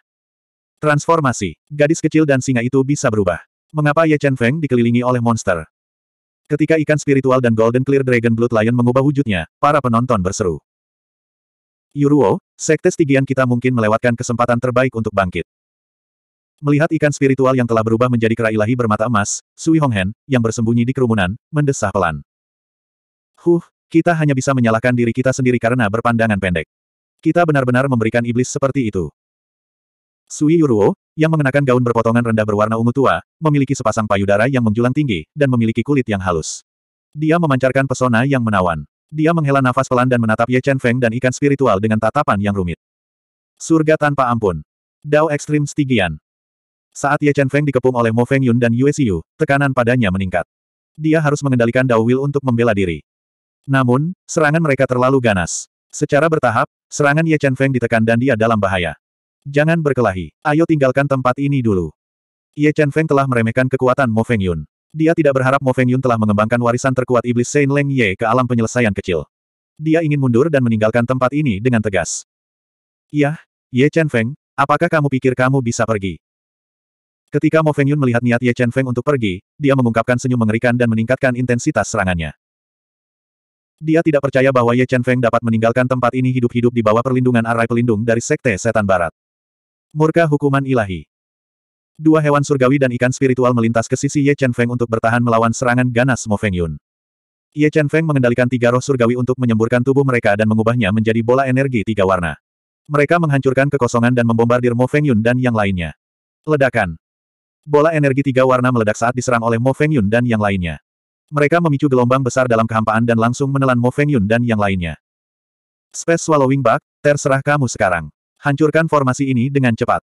Transformasi. Gadis kecil dan singa itu bisa berubah. Mengapa Ye Chen Feng dikelilingi oleh monster? Ketika ikan spiritual dan Golden Clear Dragon Blood Lion mengubah wujudnya, para penonton berseru. Yuruo, sekte Stygian kita mungkin melewatkan kesempatan terbaik untuk bangkit. Melihat ikan spiritual yang telah berubah menjadi kera ilahi bermata emas, Sui Honghen, yang bersembunyi di kerumunan, mendesah pelan. Huh, kita hanya bisa menyalahkan diri kita sendiri karena berpandangan pendek. Kita benar-benar memberikan iblis seperti itu. Sui Yuruo, yang mengenakan gaun berpotongan rendah berwarna ungu tua, memiliki sepasang payudara yang menjulang tinggi, dan memiliki kulit yang halus. Dia memancarkan pesona yang menawan. Dia menghela nafas pelan dan menatap Ye Chen Feng dan ikan spiritual dengan tatapan yang rumit. Surga tanpa ampun. Dao Ekstrim Stigian. Saat Ye Chen Feng dikepung oleh Mo Feng Yun dan Yue Siu, tekanan padanya meningkat. Dia harus mengendalikan Dao Will untuk membela diri. Namun, serangan mereka terlalu ganas. Secara bertahap, serangan Ye Chen Feng ditekan dan dia dalam bahaya. Jangan berkelahi. Ayo tinggalkan tempat ini dulu. Ye Chen Feng telah meremehkan kekuatan Mo Feng Yun. Dia tidak berharap Mo Feng Yun telah mengembangkan warisan terkuat iblis Saint Leng Ye ke alam penyelesaian kecil. Dia ingin mundur dan meninggalkan tempat ini dengan tegas. Yah, Ye Chen Feng, apakah kamu pikir kamu bisa pergi? Ketika Mo Feng Yun melihat niat Ye Chen Feng untuk pergi, dia mengungkapkan senyum mengerikan dan meningkatkan intensitas serangannya. Dia tidak percaya bahwa Ye Chen Feng dapat meninggalkan tempat ini hidup-hidup di bawah perlindungan arai pelindung dari Sekte Setan Barat. Murka hukuman ilahi. Dua hewan surgawi dan ikan spiritual melintas ke sisi Ye Chen Feng untuk bertahan melawan serangan ganas Mo Feng Yun. Ye Chen Feng mengendalikan tiga roh surgawi untuk menyemburkan tubuh mereka dan mengubahnya menjadi bola energi tiga warna. Mereka menghancurkan kekosongan dan membombardir Mo Feng Yun dan yang lainnya. Ledakan. Bola energi tiga warna meledak saat diserang oleh Mo Feng Yun dan yang lainnya. Mereka memicu gelombang besar dalam kehampaan dan langsung menelan Mo Feng Yun dan yang lainnya. Space Swallowing Bug, terserah kamu sekarang. Hancurkan formasi ini dengan cepat.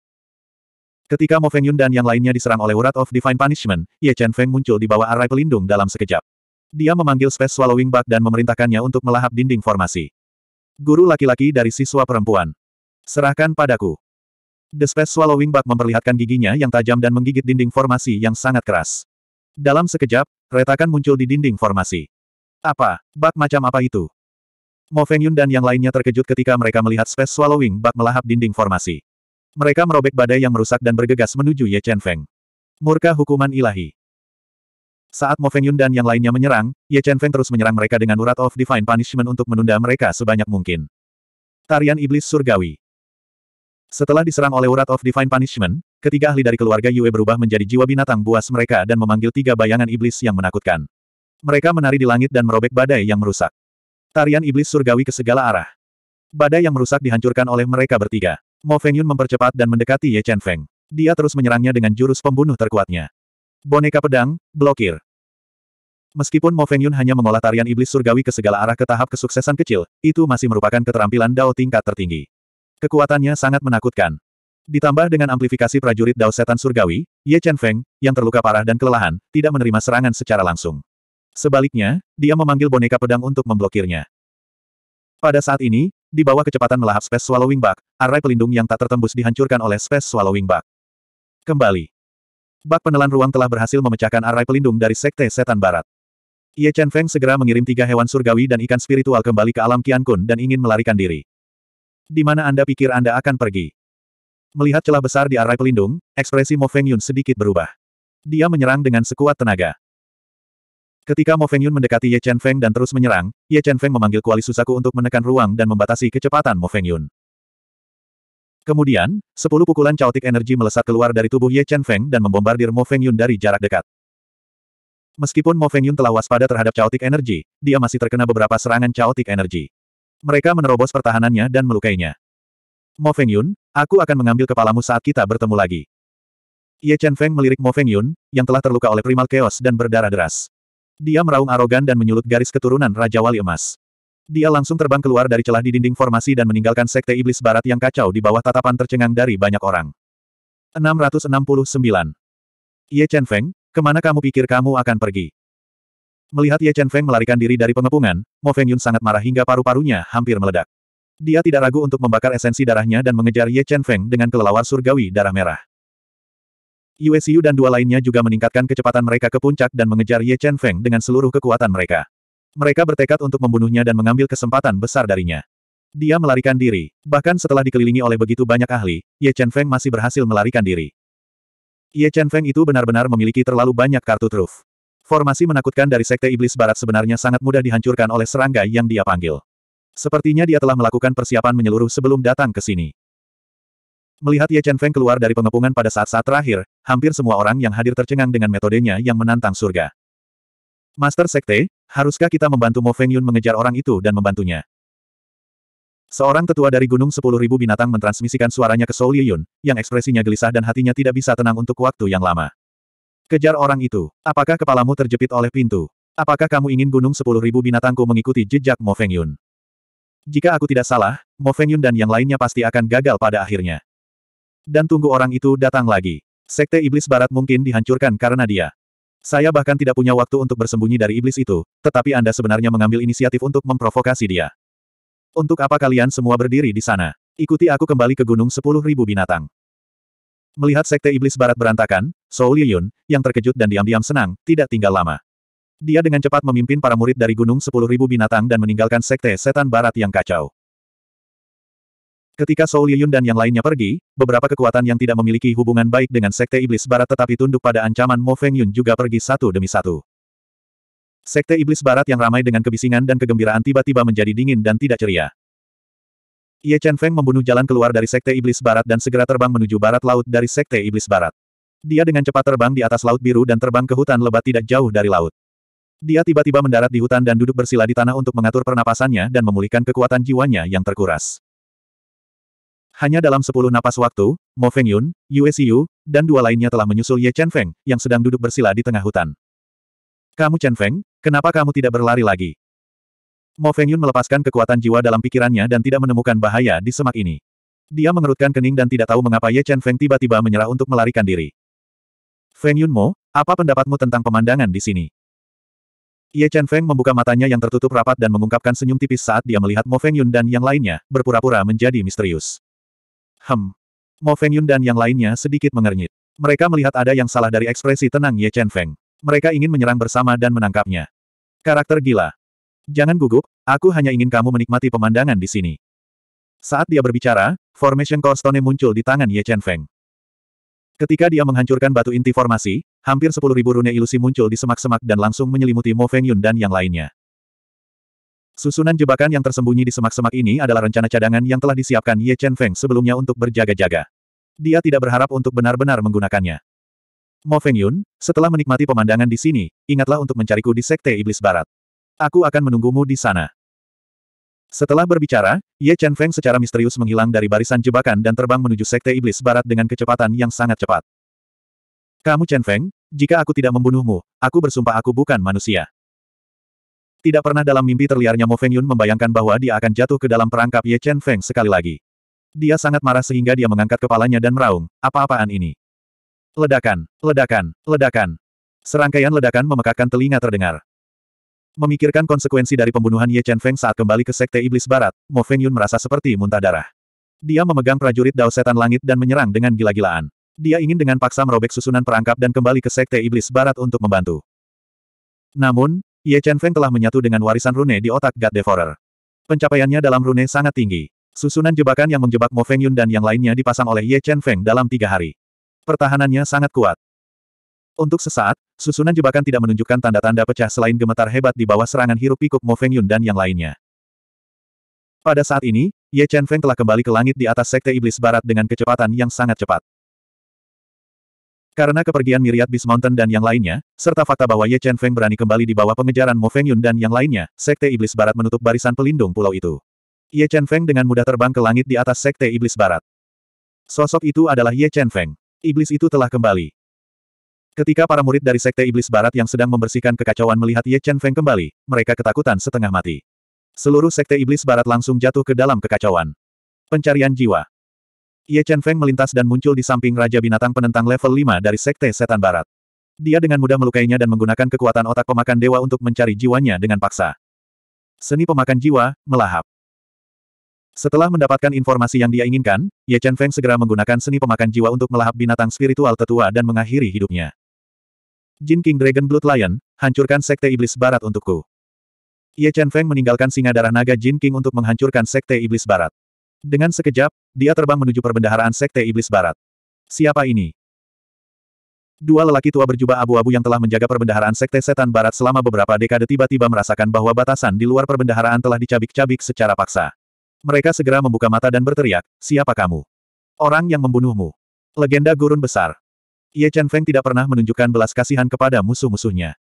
Ketika Mo Feng Yun dan yang lainnya diserang oleh urat of Divine Punishment, Ye Chen Feng muncul di bawah arai pelindung dalam sekejap. Dia memanggil Space Swallowing Bug dan memerintahkannya untuk melahap dinding formasi. Guru laki-laki dari siswa perempuan. Serahkan padaku. The Space Swallowing Bug memperlihatkan giginya yang tajam dan menggigit dinding formasi yang sangat keras. Dalam sekejap, retakan muncul di dinding formasi. Apa? Bak macam apa itu? Mo Feng Yun dan yang lainnya terkejut ketika mereka melihat Space Swallowing bak melahap dinding formasi. Mereka merobek badai yang merusak dan bergegas menuju Ye Chen Feng. Murka hukuman ilahi. Saat Mo Feng Yun dan yang lainnya menyerang, Ye Chen Feng terus menyerang mereka dengan urat of divine punishment untuk menunda mereka sebanyak mungkin. Tarian Iblis Surgawi Setelah diserang oleh urat of divine punishment, Ketiga ahli dari keluarga Yue berubah menjadi jiwa binatang buas mereka dan memanggil tiga bayangan iblis yang menakutkan. Mereka menari di langit dan merobek badai yang merusak. Tarian iblis surgawi ke segala arah. Badai yang merusak dihancurkan oleh mereka bertiga. Mo Feng Yun mempercepat dan mendekati Ye Chen Feng. Dia terus menyerangnya dengan jurus pembunuh terkuatnya. Boneka pedang, blokir. Meskipun Mo Feng Yun hanya mengolah tarian iblis surgawi ke segala arah ke tahap kesuksesan kecil, itu masih merupakan keterampilan Dao tingkat tertinggi. Kekuatannya sangat menakutkan. Ditambah dengan amplifikasi prajurit Dao Setan Surgawi, Ye Chen Feng, yang terluka parah dan kelelahan, tidak menerima serangan secara langsung. Sebaliknya, dia memanggil boneka pedang untuk memblokirnya. Pada saat ini, di bawah kecepatan melahap Space Swallowing Bug, array pelindung yang tak tertembus dihancurkan oleh Space Swallowing Bug. Kembali. Bak penelan ruang telah berhasil memecahkan array pelindung dari Sekte Setan Barat. Ye Chen Feng segera mengirim tiga hewan surgawi dan ikan spiritual kembali ke alam Qian Kun dan ingin melarikan diri. Di mana Anda pikir Anda akan pergi? Melihat celah besar di arai pelindung, ekspresi Mo Feng Yun sedikit berubah. Dia menyerang dengan sekuat tenaga. Ketika Mo Feng Yun mendekati Ye Chen Feng dan terus menyerang, Ye Chen Feng memanggil kuali Susaku untuk menekan ruang dan membatasi kecepatan Mo Feng Yun. Kemudian, sepuluh pukulan caotik energi melesat keluar dari tubuh Ye Chen Feng dan membombardir Mo Feng Yun dari jarak dekat. Meskipun Mo Feng Yun telah waspada terhadap caotik energi, dia masih terkena beberapa serangan caotik energi. Mereka menerobos pertahanannya dan melukainya. Mo Feng Yun, aku akan mengambil kepalamu saat kita bertemu lagi. Ye Chen Feng melirik Mo Feng Yun, yang telah terluka oleh primal chaos dan berdarah deras. Dia meraung arogan dan menyulut garis keturunan Raja Wali Emas. Dia langsung terbang keluar dari celah di dinding formasi dan meninggalkan sekte iblis barat yang kacau di bawah tatapan tercengang dari banyak orang. 669. Ye Chen Feng, kemana kamu pikir kamu akan pergi? Melihat Ye Chen Feng melarikan diri dari pengepungan, Mo Feng Yun sangat marah hingga paru-parunya hampir meledak. Dia tidak ragu untuk membakar esensi darahnya dan mengejar Ye Chen Feng dengan kelelawar surgawi darah merah. Yue Xiu dan dua lainnya juga meningkatkan kecepatan mereka ke puncak dan mengejar Ye Chen Feng dengan seluruh kekuatan mereka. Mereka bertekad untuk membunuhnya dan mengambil kesempatan besar darinya. Dia melarikan diri. Bahkan setelah dikelilingi oleh begitu banyak ahli, Ye Chen Feng masih berhasil melarikan diri. Ye Chen Feng itu benar-benar memiliki terlalu banyak kartu truf. Formasi menakutkan dari Sekte Iblis Barat sebenarnya sangat mudah dihancurkan oleh serangga yang dia panggil. Sepertinya dia telah melakukan persiapan menyeluruh sebelum datang ke sini. Melihat Ye Chen Feng keluar dari pengepungan pada saat-saat terakhir, hampir semua orang yang hadir tercengang dengan metodenya yang menantang surga. Master Sekte, haruskah kita membantu Mo Feng Yun mengejar orang itu dan membantunya? Seorang tetua dari Gunung Sepuluh Ribu Binatang mentransmisikan suaranya ke Soul Yun, yang ekspresinya gelisah dan hatinya tidak bisa tenang untuk waktu yang lama. Kejar orang itu. Apakah kepalamu terjepit oleh pintu? Apakah kamu ingin Gunung Sepuluh Ribu Binatangku mengikuti jejak Mo Feng Yun? Jika aku tidak salah, Mo Feng Yun dan yang lainnya pasti akan gagal pada akhirnya. Dan tunggu orang itu datang lagi. Sekte Iblis Barat mungkin dihancurkan karena dia. Saya bahkan tidak punya waktu untuk bersembunyi dari iblis itu, tetapi Anda sebenarnya mengambil inisiatif untuk memprovokasi dia. Untuk apa kalian semua berdiri di sana? Ikuti aku kembali ke Gunung Sepuluh Ribu Binatang. Melihat Sekte Iblis Barat berantakan, Soul Yun, yang terkejut dan diam-diam senang, tidak tinggal lama. Dia dengan cepat memimpin para murid dari Gunung sepuluh ribu Binatang dan meninggalkan Sekte Setan Barat yang kacau. Ketika Soul Liyun dan yang lainnya pergi, beberapa kekuatan yang tidak memiliki hubungan baik dengan Sekte Iblis Barat tetapi tunduk pada ancaman Mo Feng Yun juga pergi satu demi satu. Sekte Iblis Barat yang ramai dengan kebisingan dan kegembiraan tiba-tiba menjadi dingin dan tidak ceria. Ye Chen Feng membunuh jalan keluar dari Sekte Iblis Barat dan segera terbang menuju barat laut dari Sekte Iblis Barat. Dia dengan cepat terbang di atas Laut Biru dan terbang ke hutan lebat tidak jauh dari laut. Dia tiba-tiba mendarat di hutan dan duduk bersila di tanah untuk mengatur pernapasannya dan memulihkan kekuatan jiwanya yang terkuras. Hanya dalam sepuluh napas waktu, Mo Feng Yun, Yue Xiu, dan dua lainnya telah menyusul Ye Chen Feng, yang sedang duduk bersila di tengah hutan. Kamu Chen Feng, kenapa kamu tidak berlari lagi? Mo Feng Yun melepaskan kekuatan jiwa dalam pikirannya dan tidak menemukan bahaya di semak ini. Dia mengerutkan kening dan tidak tahu mengapa Ye Chen Feng tiba-tiba menyerah untuk melarikan diri. Feng Yun Mo, apa pendapatmu tentang pemandangan di sini? Ye Chen Feng membuka matanya yang tertutup rapat dan mengungkapkan senyum tipis saat dia melihat Mo Feng Yun dan yang lainnya, berpura-pura menjadi misterius. Hem. Mo Feng Yun dan yang lainnya sedikit mengernyit. Mereka melihat ada yang salah dari ekspresi tenang Ye Chen Feng. Mereka ingin menyerang bersama dan menangkapnya. Karakter gila. Jangan gugup, aku hanya ingin kamu menikmati pemandangan di sini. Saat dia berbicara, Formation Core Stone muncul di tangan Ye Chen Feng. Ketika dia menghancurkan batu inti formasi, hampir sepuluh ribu rune ilusi muncul di semak-semak dan langsung menyelimuti Mo Feng Yun dan yang lainnya. Susunan jebakan yang tersembunyi di semak-semak ini adalah rencana cadangan yang telah disiapkan Ye Chen Feng sebelumnya untuk berjaga-jaga. Dia tidak berharap untuk benar-benar menggunakannya. Mo Feng Yun, setelah menikmati pemandangan di sini, ingatlah untuk mencariku di Sekte Iblis Barat. Aku akan menunggumu di sana. Setelah berbicara, Ye Chen Feng secara misterius menghilang dari barisan jebakan dan terbang menuju Sekte Iblis Barat dengan kecepatan yang sangat cepat. Kamu Chen Feng, jika aku tidak membunuhmu, aku bersumpah aku bukan manusia. Tidak pernah dalam mimpi terliarnya Mo Feng Yun membayangkan bahwa dia akan jatuh ke dalam perangkap Ye Chen Feng sekali lagi. Dia sangat marah sehingga dia mengangkat kepalanya dan meraung, apa-apaan ini? Ledakan, ledakan, ledakan. Serangkaian ledakan memekakkan telinga terdengar. Memikirkan konsekuensi dari pembunuhan Ye Chen Feng saat kembali ke Sekte Iblis Barat, Mo Feng Yun merasa seperti muntah darah. Dia memegang prajurit Dao Setan Langit dan menyerang dengan gila-gilaan. Dia ingin dengan paksa merobek susunan perangkap dan kembali ke Sekte Iblis Barat untuk membantu. Namun, Ye Chen Feng telah menyatu dengan warisan rune di otak God Devourer. Pencapaiannya dalam rune sangat tinggi. Susunan jebakan yang menjebak Mo Feng Yun dan yang lainnya dipasang oleh Ye Chen Feng dalam tiga hari. Pertahanannya sangat kuat. Untuk sesaat, susunan jebakan tidak menunjukkan tanda-tanda pecah selain gemetar hebat di bawah serangan hirup pikuk Mo Feng Yun dan yang lainnya. Pada saat ini, Ye Chen Feng telah kembali ke langit di atas Sekte Iblis Barat dengan kecepatan yang sangat cepat. Karena kepergian Miriat Beast Mountain dan yang lainnya, serta fakta bahwa Ye Chen Feng berani kembali di bawah pengejaran Mo Feng Yun dan yang lainnya, Sekte Iblis Barat menutup barisan pelindung pulau itu. Ye Chen Feng dengan mudah terbang ke langit di atas Sekte Iblis Barat. Sosok itu adalah Ye Chen Feng. Iblis itu telah kembali. Ketika para murid dari Sekte Iblis Barat yang sedang membersihkan kekacauan melihat Ye Chen Feng kembali, mereka ketakutan setengah mati. Seluruh Sekte Iblis Barat langsung jatuh ke dalam kekacauan. Pencarian jiwa. Ye Chen Feng melintas dan muncul di samping Raja Binatang penentang level 5 dari Sekte Setan Barat. Dia dengan mudah melukainya dan menggunakan kekuatan otak pemakan dewa untuk mencari jiwanya dengan paksa. Seni pemakan jiwa, melahap. Setelah mendapatkan informasi yang dia inginkan, Ye Chen Feng segera menggunakan seni pemakan jiwa untuk melahap binatang spiritual tetua dan mengakhiri hidupnya. Jin King Dragon Blood Lion, hancurkan Sekte Iblis Barat untukku. Ye Chen Feng meninggalkan singa darah naga Jin King untuk menghancurkan Sekte Iblis Barat. Dengan sekejap, dia terbang menuju perbendaharaan Sekte Iblis Barat. Siapa ini? Dua lelaki tua berjubah abu-abu yang telah menjaga perbendaharaan Sekte Setan Barat selama beberapa dekade tiba-tiba merasakan bahwa batasan di luar perbendaharaan telah dicabik-cabik secara paksa. Mereka segera membuka mata dan berteriak, siapa kamu? Orang yang membunuhmu. Legenda gurun besar. Ye Chen Feng tidak pernah menunjukkan belas kasihan kepada musuh-musuhnya.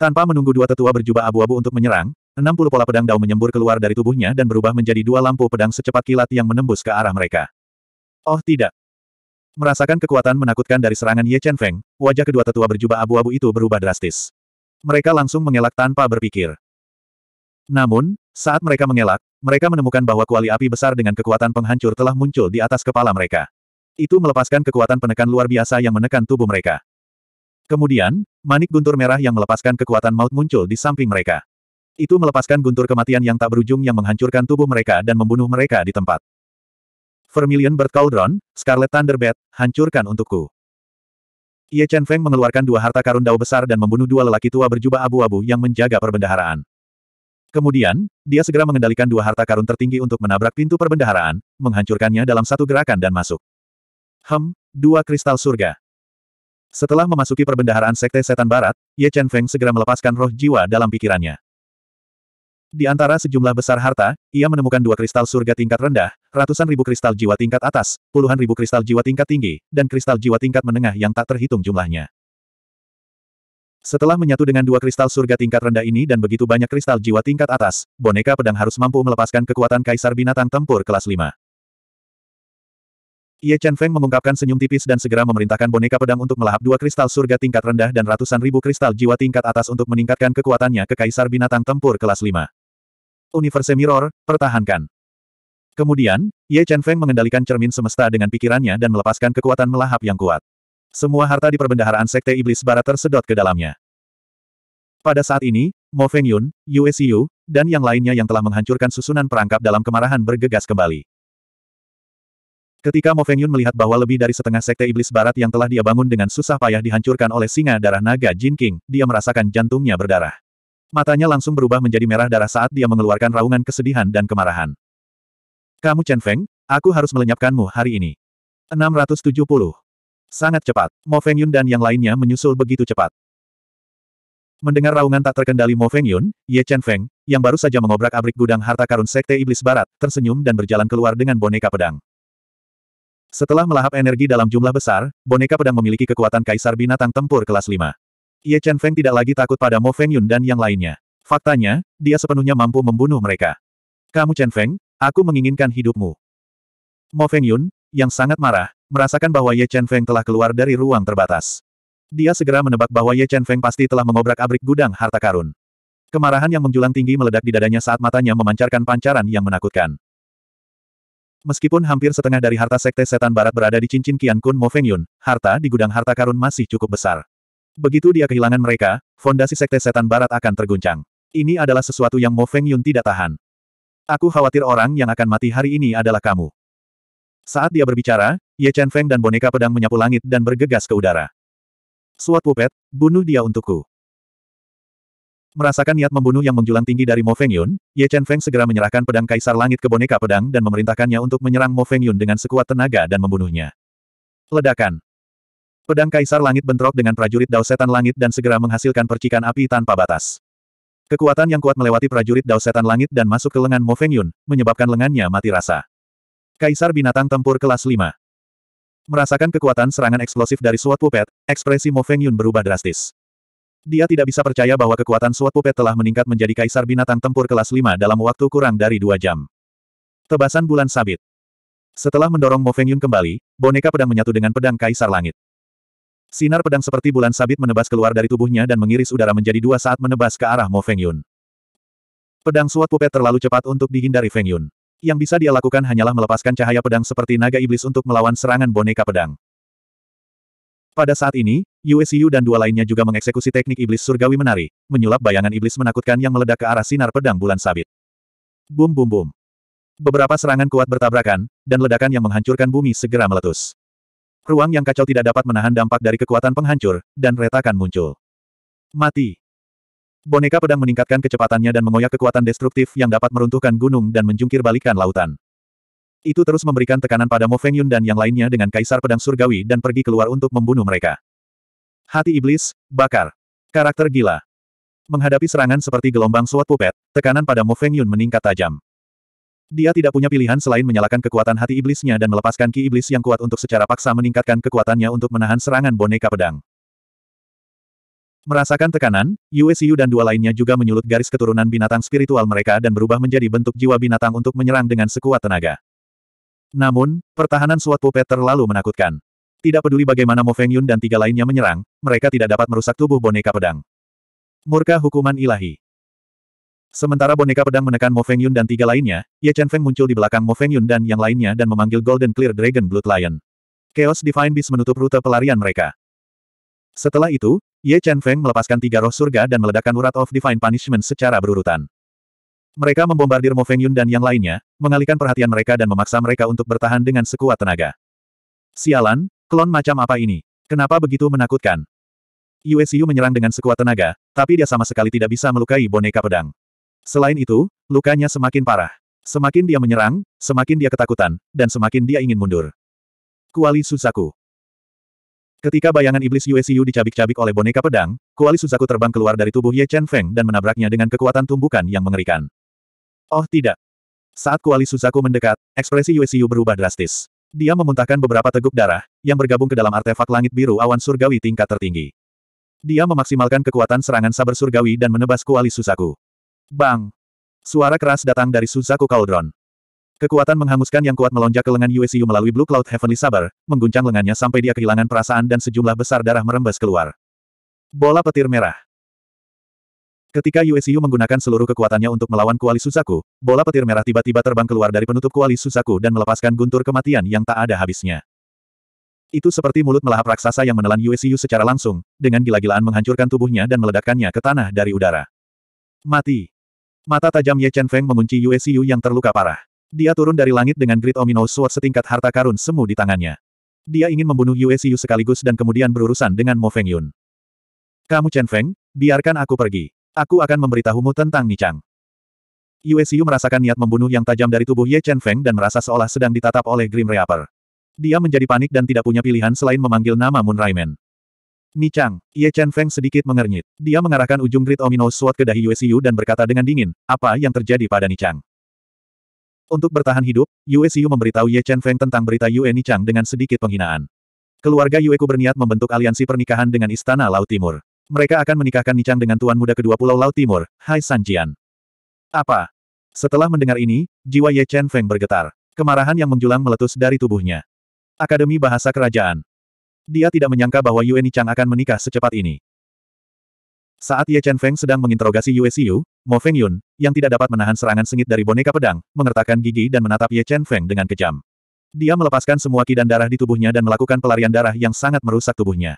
Tanpa menunggu dua tetua berjubah abu-abu untuk menyerang, 60 pola pedang dao menyembur keluar dari tubuhnya dan berubah menjadi dua lampu pedang secepat kilat yang menembus ke arah mereka. Oh tidak. Merasakan kekuatan menakutkan dari serangan Ye Chen Feng, wajah kedua tetua berjubah abu-abu itu berubah drastis. Mereka langsung mengelak tanpa berpikir. Namun, saat mereka mengelak, mereka menemukan bahwa kuali api besar dengan kekuatan penghancur telah muncul di atas kepala mereka. Itu melepaskan kekuatan penekan luar biasa yang menekan tubuh mereka. Kemudian, manik guntur merah yang melepaskan kekuatan maut muncul di samping mereka. Itu melepaskan guntur kematian yang tak berujung yang menghancurkan tubuh mereka dan membunuh mereka di tempat. Vermilion Bird Cauldron, Scarlet Thunderbird, hancurkan untukku. Ye Chen Feng mengeluarkan dua harta karun dao besar dan membunuh dua lelaki tua berjubah abu-abu yang menjaga perbendaharaan. Kemudian, dia segera mengendalikan dua harta karun tertinggi untuk menabrak pintu perbendaharaan, menghancurkannya dalam satu gerakan dan masuk. Hem, dua kristal surga. Setelah memasuki perbendaharaan Sekte Setan Barat, Ye Chen Feng segera melepaskan roh jiwa dalam pikirannya. Di antara sejumlah besar harta, ia menemukan dua kristal surga tingkat rendah, ratusan ribu kristal jiwa tingkat atas, puluhan ribu kristal jiwa tingkat tinggi, dan kristal jiwa tingkat menengah yang tak terhitung jumlahnya. Setelah menyatu dengan dua kristal surga tingkat rendah ini dan begitu banyak kristal jiwa tingkat atas, boneka pedang harus mampu melepaskan kekuatan kaisar binatang tempur kelas 5. Ye Chen Feng mengungkapkan senyum tipis dan segera memerintahkan boneka pedang untuk melahap dua kristal surga tingkat rendah dan ratusan ribu kristal jiwa tingkat atas untuk meningkatkan kekuatannya ke kaisar binatang tempur kelas 5. Universe Mirror, pertahankan. Kemudian, Ye Chen Feng mengendalikan cermin semesta dengan pikirannya dan melepaskan kekuatan melahap yang kuat. Semua harta di perbendaharaan Sekte Iblis Barat tersedot ke dalamnya. Pada saat ini, Mo Feng Yun, Yue Xiu, dan yang lainnya yang telah menghancurkan susunan perangkap dalam kemarahan bergegas kembali. Ketika Mo Feng Yun melihat bahwa lebih dari setengah Sekte Iblis Barat yang telah dia bangun dengan susah payah dihancurkan oleh singa darah naga Jin King, dia merasakan jantungnya berdarah. Matanya langsung berubah menjadi merah darah saat dia mengeluarkan raungan kesedihan dan kemarahan. Kamu Chen Feng, aku harus melenyapkanmu hari ini. 670 Sangat cepat. Mo Feng Yun dan yang lainnya menyusul begitu cepat. Mendengar raungan tak terkendali Mo Feng Yun, Ye Chen Feng, yang baru saja mengobrak-abrik gudang harta karun Sekte Iblis Barat, tersenyum dan berjalan keluar dengan boneka pedang. Setelah melahap energi dalam jumlah besar, boneka pedang memiliki kekuatan kaisar binatang tempur kelas 5. Ye Chen Feng tidak lagi takut pada Mo Feng Yun dan yang lainnya. Faktanya, dia sepenuhnya mampu membunuh mereka. Kamu Chen Feng, aku menginginkan hidupmu. Mo Feng Yun, yang sangat marah, merasakan bahwa Ye Chen Feng telah keluar dari ruang terbatas. Dia segera menebak bahwa Ye Chen Feng pasti telah mengobrak-abrik gudang harta karun. Kemarahan yang menjulang tinggi meledak di dadanya saat matanya memancarkan pancaran yang menakutkan. Meskipun hampir setengah dari harta sekte setan barat berada di cincin Kian Kun Mo Feng Yun, harta di gudang harta karun masih cukup besar. Begitu dia kehilangan mereka, fondasi sekte setan barat akan terguncang. Ini adalah sesuatu yang Mo Feng Yun tidak tahan. Aku khawatir orang yang akan mati hari ini adalah kamu. Saat dia berbicara, Ye Chen Feng dan boneka pedang menyapu langit dan bergegas ke udara. Suat pupet, bunuh dia untukku. Merasakan niat membunuh yang menjulang tinggi dari Mo Feng Yun, Ye Chen Feng segera menyerahkan pedang kaisar langit ke boneka pedang dan memerintahkannya untuk menyerang Mo Feng Yun dengan sekuat tenaga dan membunuhnya. Ledakan. Pedang kaisar langit bentrok dengan prajurit Dao Setan Langit dan segera menghasilkan percikan api tanpa batas. Kekuatan yang kuat melewati prajurit Dao Setan Langit dan masuk ke lengan Mo Feng Yun, menyebabkan lengannya mati rasa. Kaisar Binatang Tempur Kelas 5 Merasakan kekuatan serangan eksplosif dari Suat Puppet, ekspresi Mo Feng Yun berubah drastis. Dia tidak bisa percaya bahwa kekuatan Suat Puppet telah meningkat menjadi Kaisar Binatang Tempur Kelas 5 dalam waktu kurang dari dua jam. Tebasan bulan sabit. Setelah mendorong Mo Feng Yun kembali, boneka pedang menyatu dengan pedang Kaisar Langit. Sinar pedang seperti bulan sabit menebas keluar dari tubuhnya dan mengiris udara menjadi dua saat menebas ke arah Mo Feng Yun. Pedang Suat Puppet terlalu cepat untuk dihindari Feng Yun. Yang bisa dia lakukan hanyalah melepaskan cahaya pedang seperti naga iblis untuk melawan serangan boneka pedang. Pada saat ini, USU dan dua lainnya juga mengeksekusi teknik iblis surgawi menari, menyulap bayangan iblis menakutkan yang meledak ke arah sinar pedang bulan sabit. Bum bum bum. Beberapa serangan kuat bertabrakan, dan ledakan yang menghancurkan bumi segera meletus. Ruang yang kacau tidak dapat menahan dampak dari kekuatan penghancur, dan retakan muncul. Mati. Boneka pedang meningkatkan kecepatannya dan mengoyak kekuatan destruktif yang dapat meruntuhkan gunung dan menjungkir balikan lautan. Itu terus memberikan tekanan pada Mo Feng Yun dan yang lainnya dengan Kaisar Pedang Surgawi dan pergi keluar untuk membunuh mereka. Hati Iblis, bakar. Karakter gila. Menghadapi serangan seperti gelombang suat pupet, tekanan pada Mo Feng Yun meningkat tajam. Dia tidak punya pilihan selain menyalakan kekuatan hati iblisnya dan melepaskan ki iblis yang kuat untuk secara paksa meningkatkan kekuatannya untuk menahan serangan boneka pedang. Merasakan tekanan, Yue dan dua lainnya juga menyulut garis keturunan binatang spiritual mereka dan berubah menjadi bentuk jiwa binatang untuk menyerang dengan sekuat tenaga. Namun, pertahanan Suat Pupet terlalu menakutkan. Tidak peduli bagaimana Mo Feng Yun dan tiga lainnya menyerang, mereka tidak dapat merusak tubuh boneka pedang. Murka hukuman ilahi. Sementara boneka pedang menekan Mo Feng Yun dan tiga lainnya, Ye Chen Feng muncul di belakang Mo Feng Yun dan yang lainnya dan memanggil Golden Clear Dragon Blood Lion. Chaos Divine Beast menutup rute pelarian mereka. Setelah itu, Ye Chen Feng melepaskan tiga roh surga dan meledakkan urat of divine punishment secara berurutan. Mereka membombardir Mo Feng Yun dan yang lainnya, mengalihkan perhatian mereka dan memaksa mereka untuk bertahan dengan sekuat tenaga. Sialan, klon macam apa ini? Kenapa begitu menakutkan? Yue Xiu menyerang dengan sekuat tenaga, tapi dia sama sekali tidak bisa melukai boneka pedang. Selain itu, lukanya semakin parah. Semakin dia menyerang, semakin dia ketakutan, dan semakin dia ingin mundur. Kuali Susaku. Ketika bayangan iblis Yue dicabik-cabik oleh boneka pedang, kuali Suzaku terbang keluar dari tubuh Ye Chen Feng dan menabraknya dengan kekuatan tumbukan yang mengerikan. Oh tidak. Saat kuali Suzaku mendekat, ekspresi Yue berubah drastis. Dia memuntahkan beberapa teguk darah, yang bergabung ke dalam artefak langit biru awan surgawi tingkat tertinggi. Dia memaksimalkan kekuatan serangan saber surgawi dan menebas kuali Suzaku. Bang! Suara keras datang dari Suzaku Cauldron. Kekuatan menghanguskan yang kuat melonjak ke lengan Yue Siu melalui Blue Cloud Heavenly Saber, mengguncang lengannya sampai dia kehilangan perasaan dan sejumlah besar darah merembes keluar. Bola petir merah. Ketika Yue Siu menggunakan seluruh kekuatannya untuk melawan kuali Suzaku, bola petir merah tiba-tiba terbang keluar dari penutup kuali Suzaku dan melepaskan guntur kematian yang tak ada habisnya. Itu seperti mulut melahap raksasa yang menelan Yue Siu secara langsung, dengan gila-gilaan menghancurkan tubuhnya dan meledakkannya ke tanah dari udara. Mati. Mata tajam Ye Chen Feng mengunci Yue Siu yang terluka parah. Dia turun dari langit dengan grit Omino Sword setingkat harta karun semu di tangannya. Dia ingin membunuh Yue Siyu sekaligus dan kemudian berurusan dengan Mo Feng Yun. Kamu Chen Feng, biarkan aku pergi. Aku akan memberitahumu tentang Nichang. Yue Siyu merasakan niat membunuh yang tajam dari tubuh Ye Chen Feng dan merasa seolah sedang ditatap oleh Grim Reaper. Dia menjadi panik dan tidak punya pilihan selain memanggil nama Moon Raimen. Nichang, Ye Chen Feng sedikit mengernyit. Dia mengarahkan ujung grid Omino Sword ke dahi Yue Siyu dan berkata dengan dingin, apa yang terjadi pada Nichang? Untuk bertahan hidup, Yue Siu memberitahu Ye Chen Feng tentang berita Yue Chang dengan sedikit penghinaan. Keluarga Yu'e ku berniat membentuk aliansi pernikahan dengan Istana Laut Timur. Mereka akan menikahkan Ni Chang dengan tuan muda kedua Pulau Laut Timur, Hai Sanjian. Apa? Setelah mendengar ini, jiwa Ye Chen Feng bergetar. Kemarahan yang menjulang meletus dari tubuhnya. Akademi Bahasa Kerajaan. Dia tidak menyangka bahwa Yue Chang akan menikah secepat ini. Saat Ye Chen Feng sedang menginterogasi Yue Siu, Mo Feng Yun, yang tidak dapat menahan serangan sengit dari boneka pedang, mengertakkan gigi dan menatap Ye Chen Feng dengan kejam. Dia melepaskan semua ki dan darah di tubuhnya dan melakukan pelarian darah yang sangat merusak tubuhnya.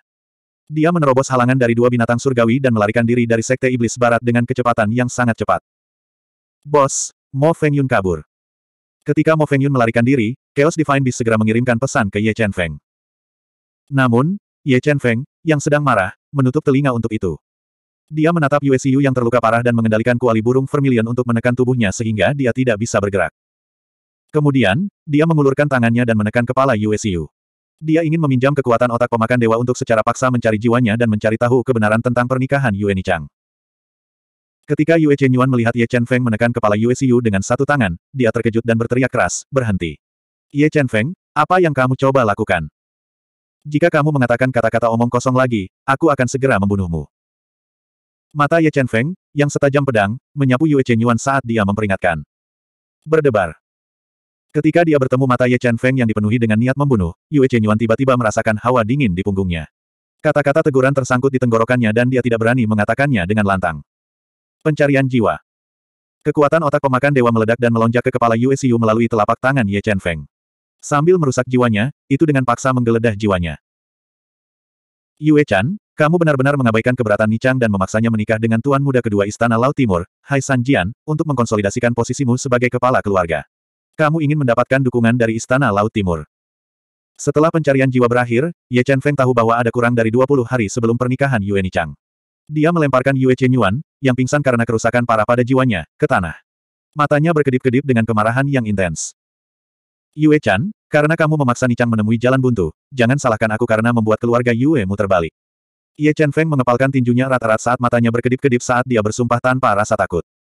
Dia menerobos halangan dari dua binatang surgawi dan melarikan diri dari Sekte Iblis Barat dengan kecepatan yang sangat cepat. Bos, Mo Feng Yun kabur. Ketika Mo Feng Yun melarikan diri, Chaos Divine Beast segera mengirimkan pesan ke Ye Chen Feng. Namun, Ye Chen Feng, yang sedang marah, menutup telinga untuk itu. Dia menatap Yue yang terluka parah dan mengendalikan kuali burung vermilion untuk menekan tubuhnya sehingga dia tidak bisa bergerak. Kemudian, dia mengulurkan tangannya dan menekan kepala Yue Dia ingin meminjam kekuatan otak pemakan dewa untuk secara paksa mencari jiwanya dan mencari tahu kebenaran tentang pernikahan Yue Nichang. Ketika Yue Chen Yuan melihat Ye Chen Feng menekan kepala Yue dengan satu tangan, dia terkejut dan berteriak keras, berhenti. Ye Chen Feng, apa yang kamu coba lakukan? Jika kamu mengatakan kata-kata omong kosong lagi, aku akan segera membunuhmu. Mata Ye Chen Feng, yang setajam pedang, menyapu Yue Chen Yuan saat dia memperingatkan. Berdebar. Ketika dia bertemu mata Ye Chen Feng yang dipenuhi dengan niat membunuh, Yue Chen Yuan tiba-tiba merasakan hawa dingin di punggungnya. Kata-kata teguran tersangkut di tenggorokannya dan dia tidak berani mengatakannya dengan lantang. Pencarian jiwa. Kekuatan otak pemakan dewa meledak dan melonjak ke kepala Yue Siu melalui telapak tangan Ye Chen Feng. Sambil merusak jiwanya, itu dengan paksa menggeledah jiwanya. Yue Chan, kamu benar-benar mengabaikan keberatan Nichang dan memaksanya menikah dengan tuan muda kedua Istana Laut Timur, Hai San Jian, untuk mengkonsolidasikan posisimu sebagai kepala keluarga. Kamu ingin mendapatkan dukungan dari Istana Laut Timur. Setelah pencarian jiwa berakhir, Ye Chen Feng tahu bahwa ada kurang dari 20 hari sebelum pernikahan Yue Nichang. Dia melemparkan Yue Chen Yuan, yang pingsan karena kerusakan parah pada jiwanya, ke tanah. Matanya berkedip-kedip dengan kemarahan yang intens. Yue Chan, karena kamu memaksa Nican menemui jalan buntu, jangan salahkan aku karena membuat keluarga Yuemu terbalik. Ye Chen Feng mengepalkan tinjunya rata-rata saat matanya berkedip-kedip saat dia bersumpah tanpa rasa takut.